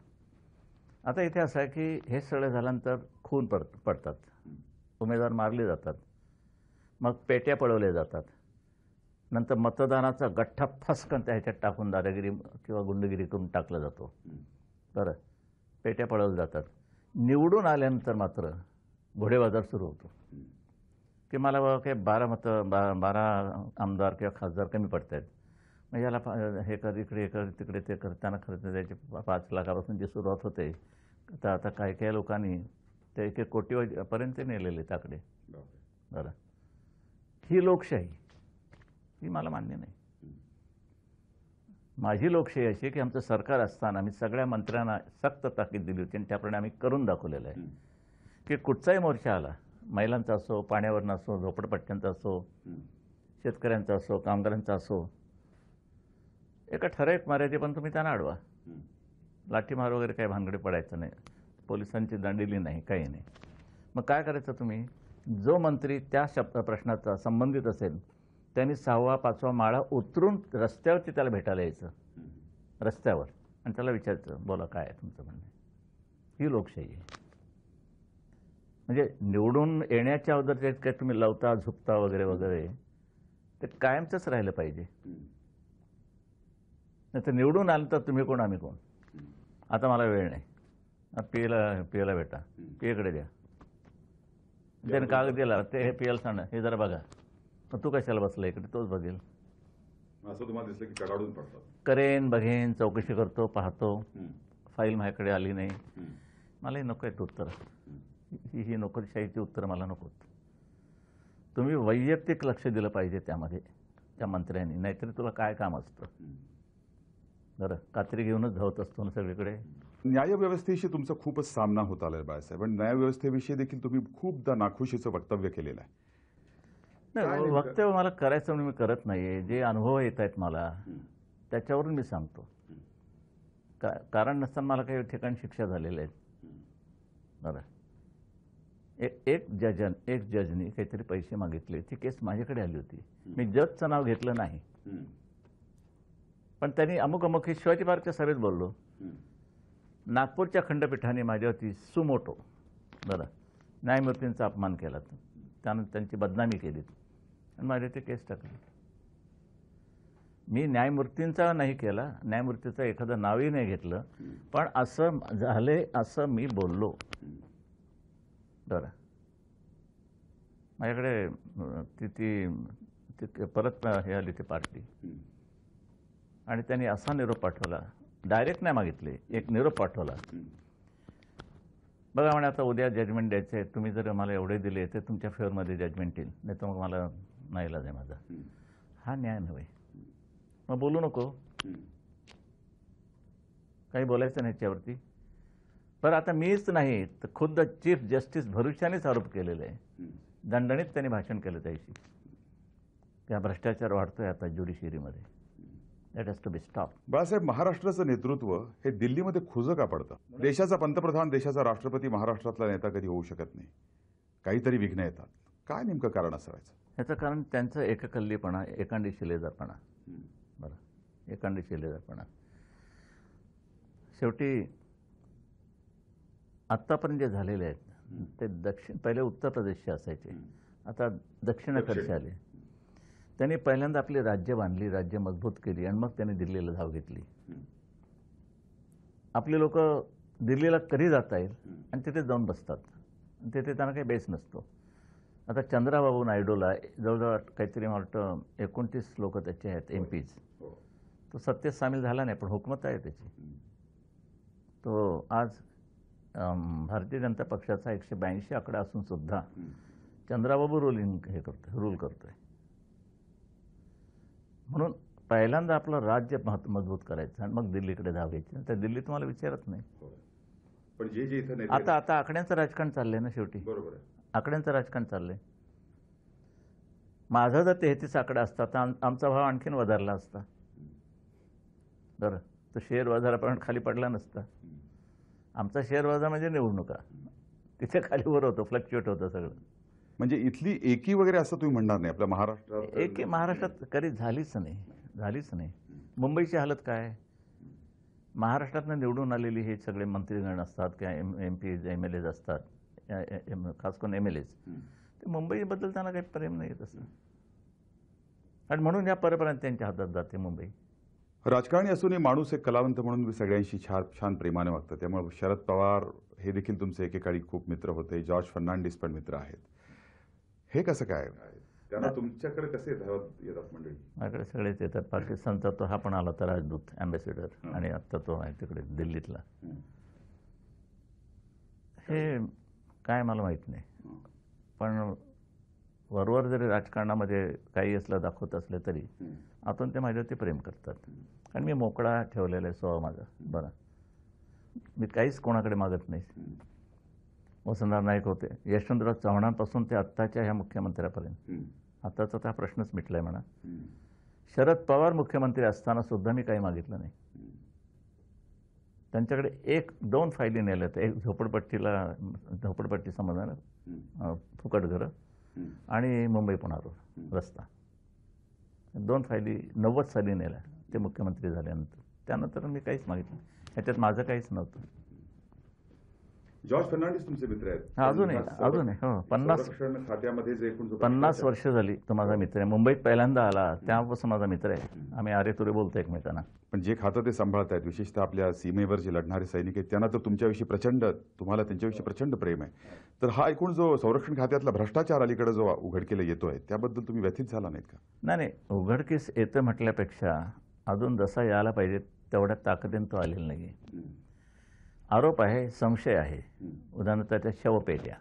आता इथे असं आहे की हे सगळं झाल्यानंतर खून पड पडतात उमेदवार मारले जातात मग पेट्या पळवल्या जातात नंतर मतदानाचा गठ्ठा फसकन त्या ह्याच्यात टाकून दादागिरी किंवा गुंडगिरी करून टाकला जातो बरं पेट्या पळवल्या जातात निवडून आल्यानंतर मात्र घोडे बाजार सुरू होतो की मला काही बारा मतं बा बारा आमदार किंवा खासदार कमी पडत आहेत मग याला हे कर इकडे हे कर तिकडे ते करताना खर्च त्याचे पाच लाखापासून जी सुरुवात होते तर आता काही काही लोकांनी ते एक एक कोटीपर्यंत नेलेले त्याकडे बरं ही लोकशाही ही मला मान्य नाही माझी लोकशाही अशी की आमचं सरकार असताना आम्ही सगळ्या मंत्र्यांना सक्त ताकीद दिली होती आणि त्याप्रमाणे आम्ही करून दाखवलेलं आहे की कुठचाही मोर्चा आला महिलांचा असो पाण्यावरनं असो झोपडपट्ट्यांचा असो शेतकऱ्यांचा असो कामगारांचा असो एका ठराविक मर्यादेपर्यंत तुम्ही त्यांना अडवा लाठीमार वगैरे काही भानगडी पडायचं नाही पोलिसांची दांडिली नाही काही नाही मग काय करायचं तुम्ही जो मंत्री त्या शब्द प्रश्नाचा संबंधित असेल त्यांनी सहावा पाचवा माळा उतरून रस्त्यावरती त्याला भेटायला यायचं रस्त्यावर आणि त्याला विचारायचं बोला काय आहे तुमचं म्हणणं ही लोकशाही आहे म्हणजे निवडून येण्याच्या अगोदर काय तुम्ही लावता झुकता वगैरे वगैरे ते कायमचंच राहिलं पाहिजे नाही तर निवडून आलं तर तुम्ही कोण आम्ही कोण आता मला वेळ नाही पियला पियला भेटा पियकडे द्या त्याने कागद दिला ते हे पियल सांगा हे जरा बघा तू कशाला बसला इकडे तोच बघेल असं तुम्हाला दिसलं की कडाडून पडतात करेन बघेन चौकशी करतो पाहतो फाईल माझ्याकडे आली नाही मलाही नको आहेत उत्तर ही ही नोकरशाहीची उत्तर मला नकोत तुम्ही वैयक्तिक लक्ष दिलं पाहिजे त्यामध्ये त्या मंत्र्यांनी नाहीतरी तुला काय काम असतं बरं कात्री घेऊनच धावत असतो ना सगळीकडे न्यायव्यवस्थेशी तुमचा खूपच सामना होत आलाय बाळासाहेब न्याय न्यायव्यवस्थेविषयी देखील तुम्ही खूपदा नाखुशीचं वक्तव्य केलेलं आहे नाही हो, वक्तव्य मला करायचं म्हणून मी करत आहे जे अनुभव येत आहेत मला त्याच्यावरून मी सांगतो का कारण नसताना मला काही ठिकाणी शिक्षा झालेल्या आहेत बरं एक एक जजन एक जजनी काहीतरी पैसे मागितले ती केस माझ्याकडे आली होती मी जजचं नाव घेतलं नाही पण त्यांनी अमुक अमुक हे शिवाजी पार्कच्या सभेत बोललो नागपूरच्या खंडपीठाने माझ्यावरती सुमोटो बरं न्यायमूर्तींचा अपमान केला त्यानंतर त्यांची बदनामी केली आणि माझ्या ते केस टाकले मी न्यायमूर्तींचा नाही केला न्यायमूर्तीचं एखादं नावही नाही घेतलं पण असं झाले असं मी बोललो बरं माझ्याकडे ती ती ती परत हे आली ती पार्टी आणि त्यांनी असा निरोप पाठवला डायरेक्ट नाही मागितले एक निरोप पाठवला बघा म्हणे आता उद्या जजमेंट द्यायचं आहे तुम्ही जर मला एवढे दिले तर तुमच्या फेवरमध्ये जजमेंट येईल नाही तर मग मला नाही आहे माझा हा न्याय नव्हे मग बोलू नको काही बोलायचं नाही याच्यावरती पण आता मीच नाही तर खुद्द चीफ जस्टिस भरुशानेच आरोप केलेला आहे दंडणीत त्यांनी भाषण केलं त्याची त्या भ्रष्टाचार वाढतोय आता ज्युडिशियरीमध्ये that has to be stop Balasaheb महाराष्ट्राचं नेतृत्व हे दिल्लीमध्ये खुजं का पडतं देशाचा पंतप्रधान देशाचा राष्ट्रपती महाराष्ट्रातला नेता कधी होऊ शकत नाही काहीतरी विघ्न येतात काय नेमकं कारण असायचं याचं कारण त्यांचं एककल्लीपणा शिलेदारपणा बरं शिलेदारपणा शेवटी आत्तापर्यंत जे झालेले आहेत ते दक्षिण पहिले उत्तर प्रदेशचे असायचे आता दक्षिणाकडचे आले त्यांनी पहिल्यांदा आपली राज्य बांधली राज्य मजबूत केली आणि मग त्यांनी दिल्लीला धाव घेतली आपले लोक दिल्लीला कधी जाता येईल आणि तिथे जाऊन बसतात तिथे त्यांना काही बेस नसतो आता चंद्राबाबू नायडूला जवळजवळ काहीतरी मला वाटतं एकोणतीस लोक त्याचे आहेत एम हो. पीज हो. तो सत्तेत सामील झाला नाही पण हुकमत आहे त्याची तो आज भारतीय जनता पक्षाचा एकशे ब्याऐंशी आकडा असून सुद्धा चंद्राबाबू रुलिंग हे करतो रूल करतोय म्हणून पहिल्यांदा आपलं राज्य मजबूत करायचं आणि मग दिल्लीकडे धाव घ्यायची तर दिल्ली तुम्हाला विचारत नाही हो. पण जे जे आता आता आकड्यांचं राजकारण चाललंय ना शेवटी बरोबर आहे आकड्यांचं राजकारण चाललंय माझा जर तेहतीस आकडा असता तर आमचा भाव आणखीन वधारला असता बरं तो शेअर आपण खाली पडला नसता आमचा शेअर बाजार म्हणजे निवडणुका तिथे वर होतो फ्लक्च्युएट होतं सगळं म्हणजे इथली एकी वगैरे असं तुम्ही म्हणणार नाही आपल्या महाराष्ट्रात एकी महाराष्ट्रात कधी झालीच नाही झालीच नाही मुंबईची हालत काय महाराष्ट्रातनं निवडून आलेली हे सगळे मंत्रीगण असतात किंवा M M P M L A's असतात खास करून एम एल एज ते मुंबईबद्दल त्यांना काही प्रेम नाही येत असं आणि म्हणून या परंपरा त्यांच्या हातात जाते मुंबई राजकारणी असूनही माणूस एक कलावंत म्हणून सगळ्यांशी छान छान प्रेमाने वागतं त्यामुळे शरद पवार हे देखील तुमचे एकेकाळी खूप मित्र होते जॉर्ज फर्नांडिस पण मित्र आहेत हे कसं काय त्यांना तुमच्याकडे कसे येतात मंडळी माझ्याकडे सगळेच येतात पाकिस्तानचा तो हा पण आला तर राजदूत अँबॅसेडर आणि आता तो आहे तिकडे दिल्लीतला हे काय मला माहीत नाही पण वरवर जरी राजकारणामध्ये काही असलं दाखवत असले तरी आतून ते माझ्यावरती प्रेम करतात कारण मी मोकळा ठेवलेला आहे स्वभाव माझा बरं मी काहीच कोणाकडे मागत नाही वसंतराव नाईक होते यशवंतराव चव्हाणांपासून ते आत्ताच्या ह्या मुख्यमंत्र्यापर्यंत आत्ताचा हा प्रश्नच मिटला आहे म्हणा शरद पवार मुख्यमंत्री असताना सुद्धा मी काही मागितलं नाही त्यांच्याकडे एक दोन फायली नेल्या होत्या एक झोपडपट्टीला झोपडपट्टी समाधान फुकट घरं आणि मुंबई पुणार रस्ता दोन फायली नव्वद साली नेल्या ते मुख्यमंत्री झाल्यानंतर त्यानंतर मी काहीच मागितलं ह्याच्यात माझं काहीच नव्हतं जॉर्ज फर्नांडिस तुमचे मित्र आहेत अजून अजून आहे हो, पन्नास खात्यामध्ये जे पन्नास वर्ष झाली तो माझा हो. मित्र आहे मुंबईत पहिल्यांदा आला त्यापासून माझा मित्र आहे आम्ही आरे तुरे बोलतो एकमेकांना पण जे खातं ते सांभाळत आहेत विशेषतः आपल्या सीमेवर जे लढणारे सैनिक आहेत त्यांना तर तुमच्याविषयी प्रचंड तुम्हाला त्यांच्याविषयी प्रचंड प्रेम आहे तर हा एकूण जो संरक्षण खात्यातला भ्रष्टाचार अलीकडे जो उघडकीला येतोय त्याबद्दल तुम्ही व्यथित झाला नाहीत का नाही नाही उघडकीस येतं म्हटल्यापेक्षा अजून जसा यायला पाहिजे तेवढ्या ताकदीनं तो आलेला नाही आरोप आहे संशय आहे उदाहरणार्थ त्या शवपेट्या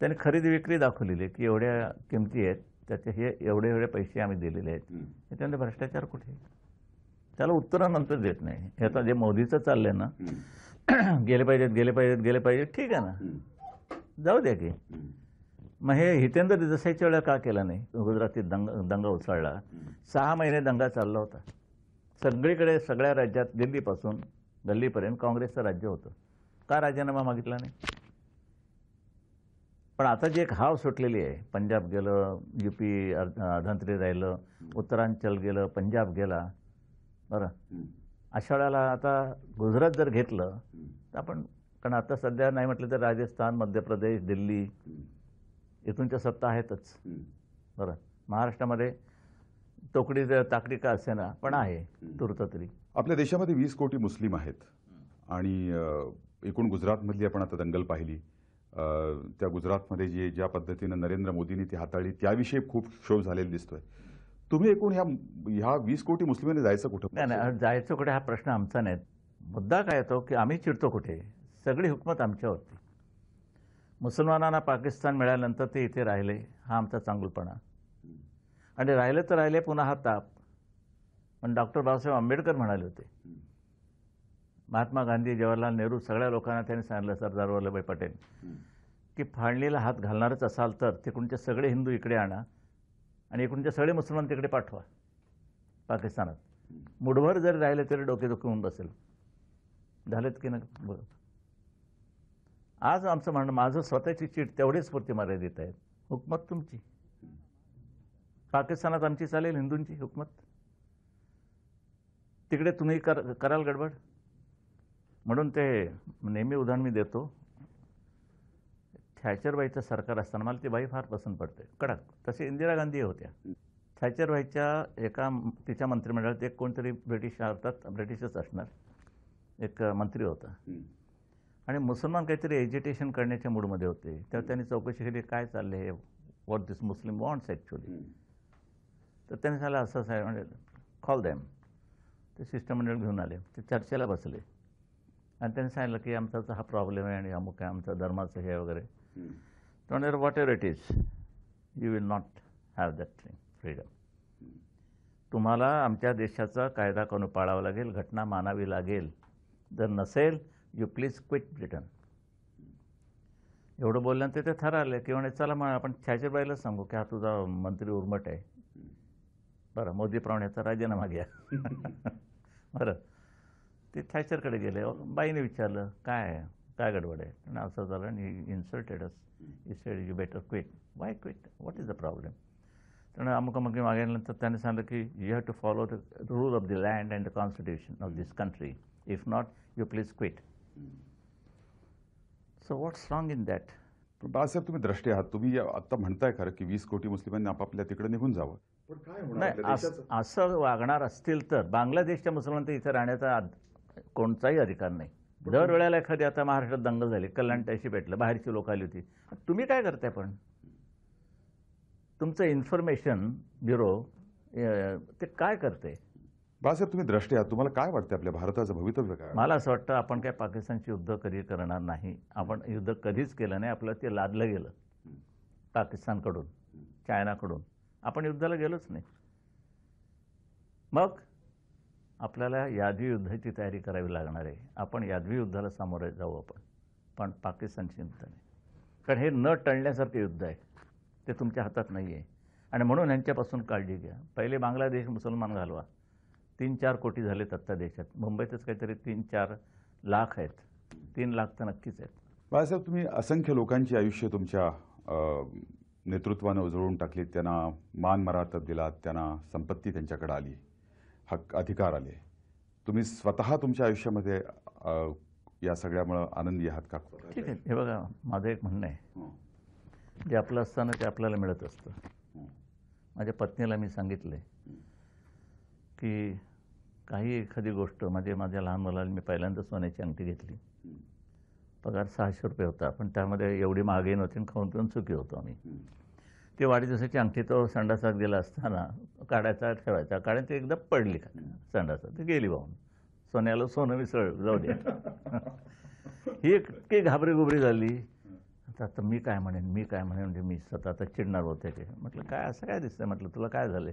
त्याने खरेदी विक्री दाखवलेली की एवढ्या किमती आहेत त्याचे हे एवढे एवढे पैसे आम्ही दिलेले आहेत त्याच्यामध्ये भ्रष्टाचार कुठे त्याला उत्तरानंतर देत नाही हे आता जे मोदीचं चाललंय ना गेले पाहिजेत गेले पाहिजेत गेले पाहिजेत ठीक आहे ना जाऊ द्या की मग हे हितेंद्र देसाईच्या वेळा का केला नाही गुजरातीत दंग दंगा उसळला सहा महिने दंगा चालला होता सगळीकडे सगळ्या राज्यात दिल्लीपासून गल्लीपर्यंत काँग्रेसचं राज्य होतं का राजीनामा मागितला नाही पण आता जी एक हाव सुटलेली आहे पंजाब गेलं यू पी अधंत्री राहिलं उत्तरांचल गेलं पंजाब गेला बरं अशा वेळेला आता गुजरात जर घेतलं तर आपण कारण आता सध्या नाही म्हटलं तर राजस्थान मध्य प्रदेश दिल्ली इथूनच्या सत्ता आहेतच बरं महाराष्ट्रामध्ये तोकडी ताकडी का असे ना पण आहे तूर्त तरी आपल्या देशामध्ये वीस कोटी मुस्लिम आहेत आणि एकूण गुजरातमधली आपण आता दंगल पाहिली त्या गुजरातमध्ये जे ज्या पद्धतीनं नरेंद्र मोदींनी ती हाताळली त्याविषयी खूप शोध झालेला दिसतोय तुम्ही एकूण ह्या ह्या वीस कोटी मुस्लिमांनी जायचं कुठं नाही जायचं कुठे हा प्रश्न आमचा नाही मुद्दा काय येतो की आम्ही चिडतो कुठे सगळी हुकमत आमच्यावरती मुसलमानांना पाकिस्तान मिळाल्यानंतर ते इथे राहिले हा आमचा चांगलपणा आणि राहिले तर राहिले पुन्हा हा ताप पण डॉक्टर बाबासाहेब आंबेडकर म्हणाले होते महात्मा गांधी जवाहरलाल नेहरू सगळ्या लोकांना त्यांनी सांगितलं सरदार वल्लभभाई पटेल की फाळणीला हात घालणारच असाल तर तिकडूनचे सगळे हिंदू इकडे आणा आणि इकडूनचे सगळे मुसलमान तिकडे पाठवा पाकिस्तानात मुठभर जरी राहिले तरी डोके होऊन बसेल झालेत की नाही बरं आज आमचं म्हणणं माझं स्वतःची चीट तेवढीच पुरती मर्यादित आहेत हुकमत तुमची पाकिस्तानात आमची चालेल हिंदूंची हुकमत तिकडे तुम्ही कर कराल गडबड म्हणून ते नेहमी उदाहरण मी देतो थॅचरबाईचं सरकार असताना मला ती बाई फार पसंत पडते कडक तसे इंदिरा गांधी होत्या थॅचरबाईच्या एका तिच्या मंत्रिमंडळात एक कोणतरी ब्रिटिश अर्थात ब्रिटिशच असणार एक मंत्री होता आणि मुसलमान काहीतरी एज्युटेशन करण्याच्या मूडमध्ये होते तेव्हा त्यांनी चौकशी केली काय चालले हे what this Muslim wants actually तर त्यांनी झालं असं आहे म्हणजे कॉल दॅम ते शिष्टमंडळ घेऊन आले ते चर्चेला बसले आणि त्यांनी सांगितलं की आमचा हा प्रॉब्लेम आहे आणि अमुक आहे आमचा धर्माचं हे वगैरे तर whatever it is you will not have that thing freedom तुम्हाला आमच्या देशाचा कायदा करून पाळावा लागेल घटना मानावी लागेल जर नसेल यू प्लीज क्विट ब्रिटन एवढं बोलल्यानंतर ते ठरवले की म्हणे चला मग आपण छाजेबाईला सांगू की हा तुझा मंत्री उर्मट आहे बरं मोदीप्रमाणे याचा राजीनामा घ्या बरं ते थॅचरकडे गेले बाईने विचारलं काय आहे काय गडबड आहे आणि असं झालं you insulted us said you better quit why quit what is the problem त्यामुळे अमुक मग मागल्यानंतर त्याने सांगितलं की you have to follow the rule of the land and the constitution of this country if not you please quit so what's wrong in that Balasaheb तुम्ही दृष्टी आहात तुम्ही आत्ता म्हणताय खरं की वीस कोटी मुस्लिमांनी आपापल्या तिकडे निघून जावं नाही असं वागणार असतील तर बांगलादेशच्या मुसलमान तर इथे राहण्याचा कोणताही अधिकार नाही वेळेला एखादी आता महाराष्ट्रात दंगल झाली कल्याण त्याशी भेटलं बाहेरची लोक आली होती तुम्ही काय करताय पण तुमचं इन्फॉर्मेशन ब्युरो ते काय करते बाळासाहेब तुम्ही दृष्टी आहात तुम्हाला काय वाटतं आपल्या भारताचं भवितव्य काय मला असं वाटतं आपण काय पाकिस्तानची युद्ध कधी करणार नाही आपण युद्ध कधीच केलं नाही आपलं ते लादलं गेलं पाकिस्तानकडून चायनाकडून आपण युद्धाला गेलोच नाही मग आपल्याला यादवी युद्धाची तयारी करावी लागणार आहे आपण यादवी युद्धाला सामोरे जाऊ आपण पण पाकिस्तान चिंता नाही कारण हे न टळण्यासारखे युद्ध आहे ते तुमच्या हातात नाही आहे आणि म्हणून ह्यांच्यापासून काळजी घ्या पहिले बांगलादेश मुसलमान घालवा तीन चार कोटी झालेत आत्ता देशात मुंबईतच काहीतरी तीन चार लाख आहेत तीन लाख तर नक्कीच आहेत बाळासाहेब तुम्ही असंख्य लोकांची आयुष्य तुमच्या नेतृत्वानं उजळून टाकली त्यांना मान मराठत दिला त्यांना संपत्ती त्यांच्याकडे आली हक्क अधिकार आले तुम्ही स्वतः तुमच्या आयुष्यामध्ये या सगळ्यामुळं आनंदी आहात का ठीक आहे हे बघा माझं एक म्हणणं आहे जे आपलं असताना ते आपल्याला मिळत असतं माझ्या पत्नीला मी सांगितलं की काही एखादी गोष्ट म्हणजे माझ्या लहान मुलाला मी पहिल्यांदा सोन्याची अंगठी घेतली पगार सहाशे रुपये होता पण त्यामध्ये एवढी महागाई नव्हती आणि खाऊन पिऊन चुकी होतो आम्ही ते वाढदिवसाची अंगठी तो संडासात गेला असताना काढायचा ठेवायचा कारण ते एकदा पडली संडासात ती गेली वाहून सोन्याला सोनं मिसळ जाऊ दे ही इतकी घाबरीगुबरी झाली आता आता मी काय म्हणेन मी काय म्हणेन म्हणजे मी स्वतः आता चिडणार होते ते म्हटलं काय असं काय दिसतंय म्हटलं तुला काय झालं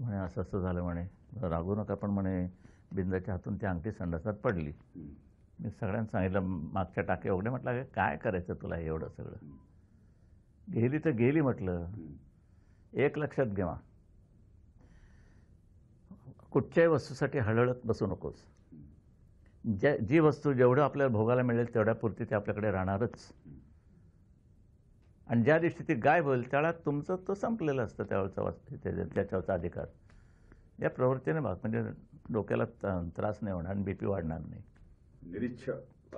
म्हणे असं असं झालं म्हणे रागू नका पण म्हणे बिंदाच्या हातून ती अंगठी संडासात पडली मी सगळ्यांना सांगितलं मागच्या टाके उघडे म्हटलं काय करायचं तुला एवढं सगळं गेली तर गेली म्हटलं एक लक्षात घेवा कुठच्याही वस्तूसाठी हळहळत बसू नकोस ज्या जी वस्तू जेवढं आपल्याला भोगायला मिळेल तेवढ्यापुरती ते आपल्याकडे राहणारच आणि ज्या दिवशी ती गायब होईल त्याला तुमचं तो संपलेलं असतं त्यावेळचा त्याच्यावरचा अधिकार या प्रवृत्तीने भाग म्हणजे डोक्याला त्रास नाही होणार आणि बी पी वाढणार नाही निरीच्छ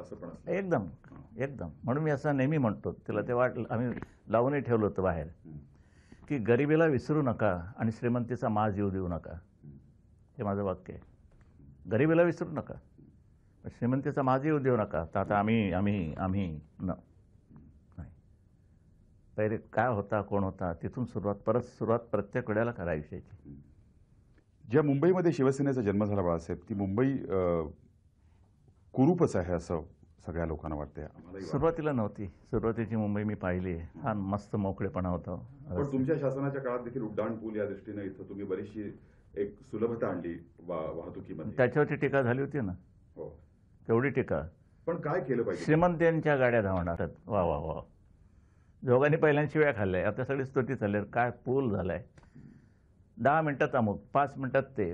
असं पण एकदम एकदम म्हणून मी असं नेहमी म्हणतो तिला ते वाट आम्ही लावूनही ठेवलं होतं बाहेर की गरिबीला विसरू नका आणि श्रीमंतीचा माज येऊ देऊ नका हे माझं वाक्य आहे गरिबीला विसरू नका श्रीमंतीचा माज येऊ देऊ नका तर आता आम्ही आम्ही आम्ही न नाही पहिले काय होता कोण होता तिथून सुरुवात परत सुरुवात प्रत्येक वेळेला करायची ज्या मुंबईमध्ये शिवसेनेचा जन्म झाला बाळासाहेब ती मुंबई कुरूपच आहे असं सगळ्या लोकांना वाटते सुरुवातीला नव्हती सुरुवातीची मुंबई मी पाहिली हा मस्त मोकळेपणा होता पण तुमच्या शासनाच्या काळात देखील उड्डाण पूल या दृष्टीने इथं तुम्ही बरीचशी एक सुलभता आणली वाहतुकीमध्ये त्याच्यावरची टीका झाली होती ना हो तेवढी टीका पण काय केलं पाहिजे यांच्या गाड्या धावणार वा वा वा दोघांनी पहिल्यांदा शिव्या खाल्ल्या आता सगळी स्तुती चालली काय पूल झालाय दहा मिनिटात अमुक पाच मिनिटात ते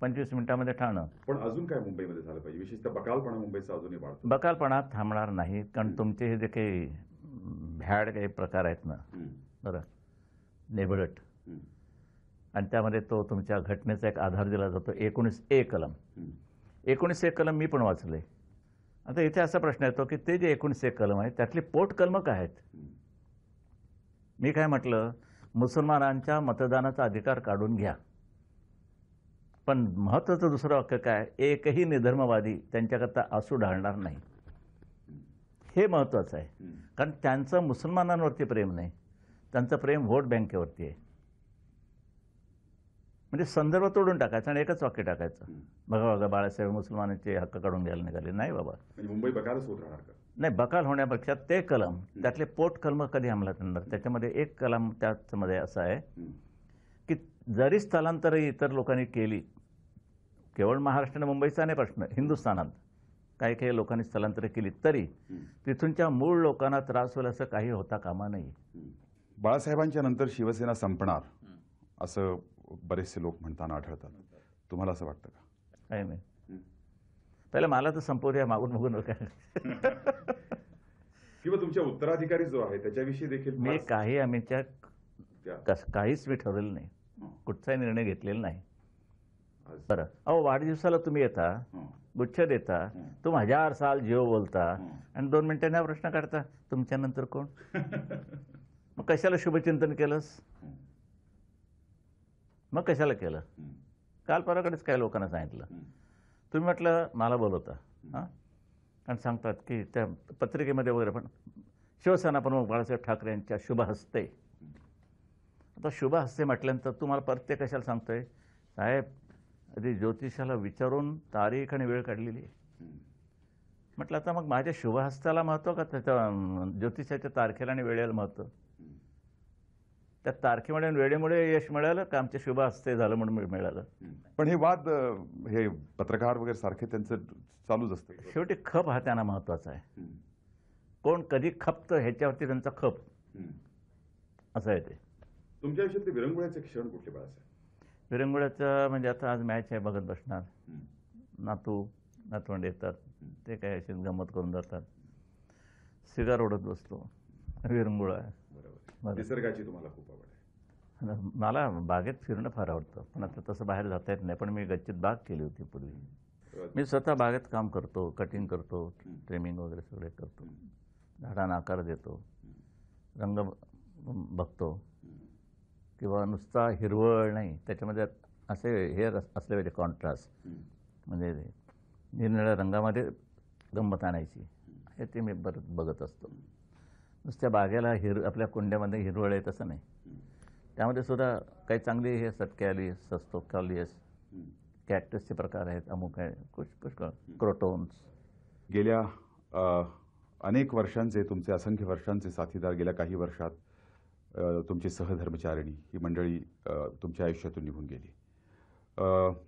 पंचवीस मिनिटांमध्ये ठाणं पण अजून काय मुंबईमध्ये झालं पाहिजे विशेषतः बकालपणा मुंबईचा अजूनही बकालपणा थांबणार नाही कारण तुमचे हे जे काही भ्याड काही प्रकार आहेत ना बरं नेबळट आणि त्यामध्ये तो तुमच्या घटनेचा एक आधार दिला जातो एकोणीस ए कलम एकोणीस ए कलम मी पण वाचले आता इथे असा प्रश्न येतो की ते जे एकोणीस ए कलम आहे त्यातली पोट कलम काय आहेत मी काय म्हटलं मुसलमानांच्या मतदानाचा अधिकार काढून घ्या पण महत्त्वाचं दुसरं वाक्य काय एकही निधर्मवादी त्यांच्याकरता आसू ढाळणार नाही हे महत्त्वाचं आहे कारण त्यांचं मुसलमानांवरती प्रेम नाही त्यांचं प्रेम व्होट बँकेवरती आहे म्हणजे संदर्भ तोडून टाकायचं आणि एकच वाक्य टाकायचं बघा बघा बाळासाहेब मुसलमानांचे हक्क काढून घ्यायला निघाले नाही बाबा म्हणजे मुंबई बकालच होत राहणार का नाही बकाल होण्यापेक्षा ते कलम त्यातले पोट कलम कधी अंमलात येणार त्याच्यामध्ये एक कलम त्यामध्ये असं आहे की जरी स्थलांतर इतर लोकांनी केली केवळ महाराष्ट्र आणि मुंबईचा नाही प्रश्न हिंदुस्थानात काही काही लोकांनी स्थलांतर केली तरी तिथूनच्या मूळ लोकांना त्रास होईल असं काही होता कामा नाही बाळासाहेबांच्या नंतर शिवसेना संपणार असं बरेचसे लोक म्हणताना आढळतात तुम्हाला असं वाटतं का काही नाही पहिले मला तर संपवूया द्या मागून मागून किंवा तुमच्या उत्तराधिकारी जो आहे त्याच्याविषयी देखील मी काही आम्हीच्या काहीच मी ठरवलं नाही कुठचाही निर्णय घेतलेला नाही बरं अहो वाढदिवसाला तुम्ही येता गुच्छ देता तू हजार साल जीव बोलता आणि दोन मिनिटांनी हा प्रश्न काढता तुमच्यानंतर कोण मग कशाला शुभचिंतन केलंस मग कशाला केलं काल पराकडेच काही लोकांना सांगितलं तुम्ही म्हटलं मला बोलवता हा आणि सांगतात की त्या पत्रिकेमध्ये वगैरे पण शिवसेना प्रमुख बाळासाहेब ठाकरे यांच्या शुभहस्ते आता हस्ते म्हटल्यानंतर तुम्हाला ते कशाला सांगतोय साहेब कधी ज्योतिषाला विचारून तारीख आणि वेळ काढलेली आहे म्हटलं आता मग माझ्या शुभहस्ताला महत्त्व का त्याच्या ज्योतिषाच्या तारखेला आणि वेळेला महत्त्व त्या तारखेमुळे आणि वेळेमुळे यश मिळालं का आमच्या शुभ हस्ते झालं म्हणून मिळालं पण हे वाद हे पत्रकार वगैरे सारखे त्यांचं चालूच असतं शेवटी खप हा त्यांना महत्वाचा आहे कोण कधी खपतं ह्याच्यावरती त्यांचा खप असं आहे ते तुमच्या विषयी विरंगुळ्याचे क्षण कुठले बाळासाहेब विरंगुळ्याचं म्हणजे आता आज मॅच आहे बघत बसणार नातू नातवंड येतात ते काय असे गमत करून जातात सिगार ओढत बसतो विरंगुळा बरोबर निसर्गाची तुम्हाला खूप आवड मला बागेत फिरणं फार आवडतं पण आता तसं बाहेर जाता येत नाही पण मी गच्चीत बाग केली होती पूर्वी मी स्वतः बागेत काम करतो कटिंग करतो ट्रिमिंग वगैरे सगळे करतो झाडांना आकार देतो रंग बघतो किंवा नुसता हिरवळ नाही त्याच्यामध्ये असे हे असले पाहिजे कॉन्ट्रास्ट म्हणजे निरनिळ्या रंगामध्ये गंमत आणायची हे ते मी बरं बघत असतो नुसत्या बागेला हिर आपल्या कुंड्यामध्ये हिरवळ आहे तसं नाही त्यामध्ये सुद्धा काही चांगली हे सटकॅलियस कॉलियस कॅक्टसचे प्रकार आहेत अमुक आहे कुश पुष्कळ क्रोटोन्स गेल्या अनेक वर्षांचे तुमचे असंख्य वर्षांचे साथीदार गेल्या काही वर्षात तुमची सहधर्मचारिणी ही मंडळी तुमच्या आयुष्यातून निघून गेली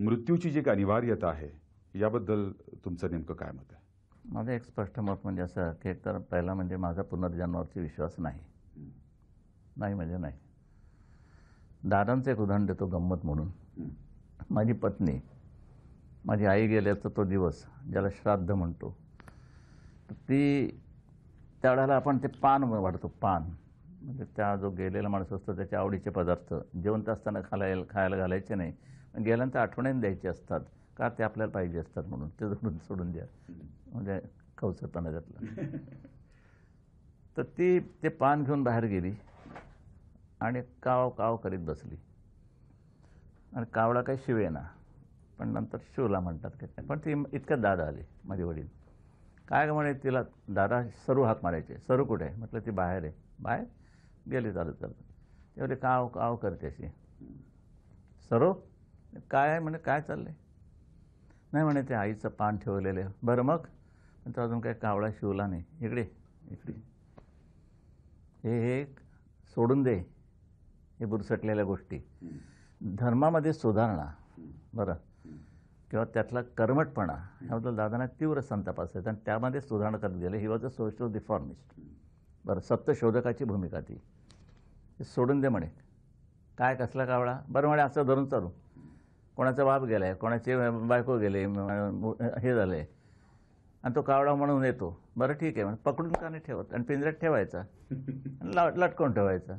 मृत्यूची जी काही अनिवार्यता आहे याबद्दल तुमचं नेमकं काय मत आहे माझं एक स्पष्ट मत म्हणजे असं की तर पहिला म्हणजे माझा पुनर्जन्मावरची विश्वास नाही नाही म्हणजे नाही दादांचं एक उदाहरण देतो गंमत म्हणून माझी पत्नी माझी आई गेल्याचा तो दिवस ज्याला श्राद्ध म्हणतो ती त्यावेळेला आपण ते पान वाढतो पान म्हणजे त्या जो गेलेला माणूस असतो त्याच्या आवडीचे पदार्थ जेवंत असताना खालायला खायला घालायचे नाही गेल्यानंतर आठवण्याने द्यायचे असतात का ते आपल्याला पाहिजे असतात म्हणून ते जमून सोडून द्या म्हणजे खवचरपणा त्यातला तर ती ते पान घेऊन बाहेर गेली आणि काव काव करीत बसली आणि कावळा काही शिवे ना पण नंतर शिवला म्हणतात काय पण ती इतकं दादा आले माझे वडील काय म्हणे तिला दादा सरू हात मारायचे सरू कुठे म्हटलं ती बाहेर आहे बाहेर गेले चालत चालत एवढे काव काव करते अशी सरो काय म्हणे काय चाललंय नाही म्हणे ते आईचं पान ठेवलेलं आहे बरं मग तो अजून काही कावळा शिवला नाही इकडे इकडे हे सोडून दे हे बुरसटलेल्या गोष्टी धर्मामध्ये सुधारणा बरं किंवा त्यातला कर्मटपणा ह्याबद्दल दादांना तीव्र संताप असायचा आणि त्यामध्ये सुधारणा करत गेले he was a social reformist बरं सत्यशोधकाची भूमिका ती सोडून दे म्हणे काय कसला कावळा बरं म्हणे असं धरून चालू कोणाचा बाप गेला आहे कोणाचे बायको गेले हे झालं आहे आणि तो कावळा म्हणून येतो बरं ठीक आहे म्हणजे पकडून का नाही ठेवत आणि पिंजऱ्यात ठेवायचा लाट लटकून ठेवायचा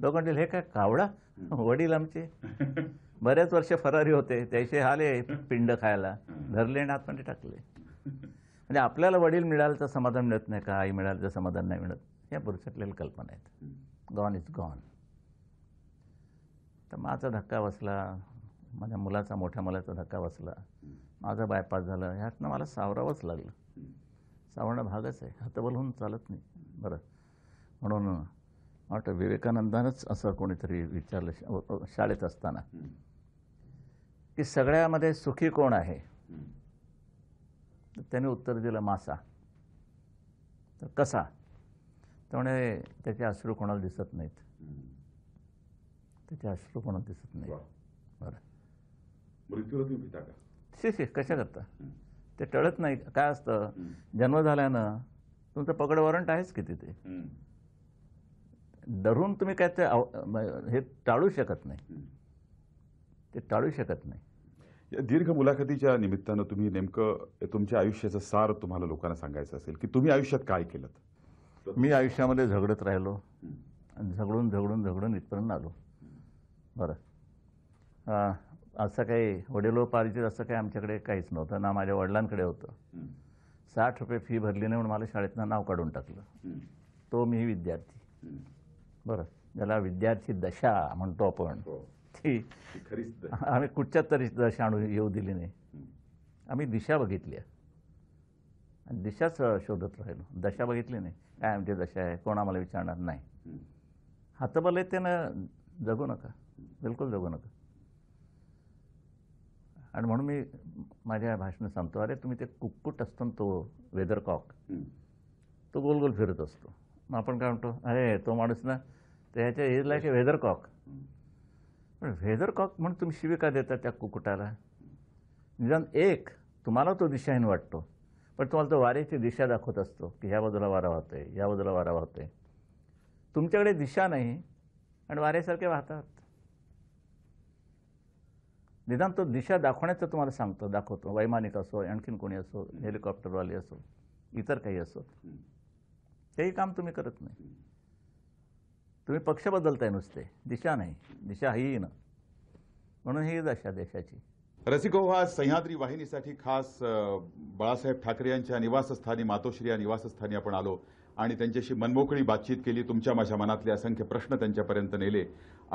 दोघांतील हे काय कावळा वडील आमचे बऱ्याच वर्ष फरारी होते त्याचे आले पिंड खायला धरले आणि आतमध्ये टाकले म्हणजे आपल्याला वडील मिळालं तर समाधान मिळत नाही का आई मिळालं तर समाधान नाही मिळत या पुरुषातलेल्या कल्पना आहेत गॉन इज गॉन तर माझा धक्का बसला माझ्या मुलाचा मोठ्या मुलाचा धक्का बसला माझं बायपास झालं ह्यातनं मला सावरावंच लागलं सावरणं भागच आहे हातबल होऊन चालत नाही बरं म्हणून वाटतं विवेकानंदानंच असं कोणीतरी विचारलं शाळेत असताना की सगळ्यामध्ये सुखी कोण आहे त्याने उत्तर दिलं मासा तर कसा त्यामुळे त्याचे अश्रू कोणाला दिसत नाहीत त्याचे अश्रू कोणाला दिसत नाही बरं कशा करता ते टळत नाही काय असतं जन्म झाल्यानं तुमचं पकड वॉरंट आहेच की तिथे डरून तुम्ही काय ते हे टाळू शकत नाही ते टाळू शकत नाही या दीर्घ मुलाखतीच्या निमित्तानं तुम्ही नेमकं तुमच्या आयुष्याचं सार तुम्हाला लोकांना सांगायचं असेल की तुम्ही आयुष्यात काय केलं मी आयुष्यामध्ये झगडत राहिलो आणि झगडून झगडून झगडून इथपर्यंत आलो बरं असं काही वडिलोपार्जित असं काही आमच्याकडे काहीच नव्हतं ना माझ्या वडिलांकडे होतं साठ रुपये फी भरली नाही म्हणून मला शाळेतनं नाव काढून टाकलं तो मी विद्यार्थी बरं ज्याला विद्यार्थी दशा म्हणतो आपण हो. ती आम्ही कुठच्या तरी दशा आणू येऊ दिली नाही आम्ही दिशा बघितली आहे दिशाच शोधत राहिलो दशा बघितली नाही काय आमची दशा आहे कोण आम्हाला विचारणार नाही हातबल त्यानं जगू नका बिलकुल जगू नका आणि म्हणून मी माझ्या भाषण सांगतो अरे तुम्ही ते कुक्कुट असतो तो वेदर कॉक तो गोल गोल फिरत असतो मग आपण काय म्हणतो अरे तो माणूस ना त्याच्या एजला की वेदरकॉक पण वेदरकॉक म्हणून तुम्ही शिविका देता त्या कुक्कुटाला निदान एक तुम्हाला तो दिशाहीन वाटतो पण तुम्हाला तो वाऱ्याची दिशा दाखवत असतो की ह्या बाजूला वारा आहे या बाजूला वारा आहे तुमच्याकडे दिशा नाही आणि वाऱ्यासारखे वाहतात निदान तो दिशा दाखवण्याचं तुम्हाला सांगतो दाखवतो वैमानिक असो आणखीन कोणी असो हेलिकॉप्टरवाले असो इतर काही असो तेही काम तुम्ही करत नाही तुम्ही पक्ष बदलताय नुसते दिशा नाही दिशा हीही ना म्हणून ही दशा देशाची हा सह्याद्री वाहिनीसाठी खास बाळासाहेब ठाकरे यांच्या निवासस्थानी मातोश्री या निवासस्थानी आपण आलो आणि त्यांच्याशी मनमोकळी बातचीत केली तुमच्या माझ्या मनातले असंख्य प्रश्न त्यांच्यापर्यंत नेले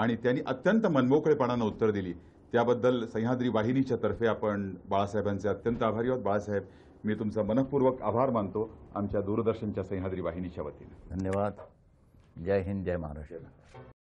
आणि त्यांनी अत्यंत मनमोकळेपणानं उत्तर दिली त्याबद्दल सह्याद्री वाहिनीच्या तर्फे आपण बाळासाहेबांचे अत्यंत आभारी आहोत बाळासाहेब मी तुमचा मनपूर्वक आभार मानतो आमच्या दूरदर्शनच्या सह्याद्री वाहिनीच्या वतीनं धन्यवाद जय हिंद जय महाराष्ट्र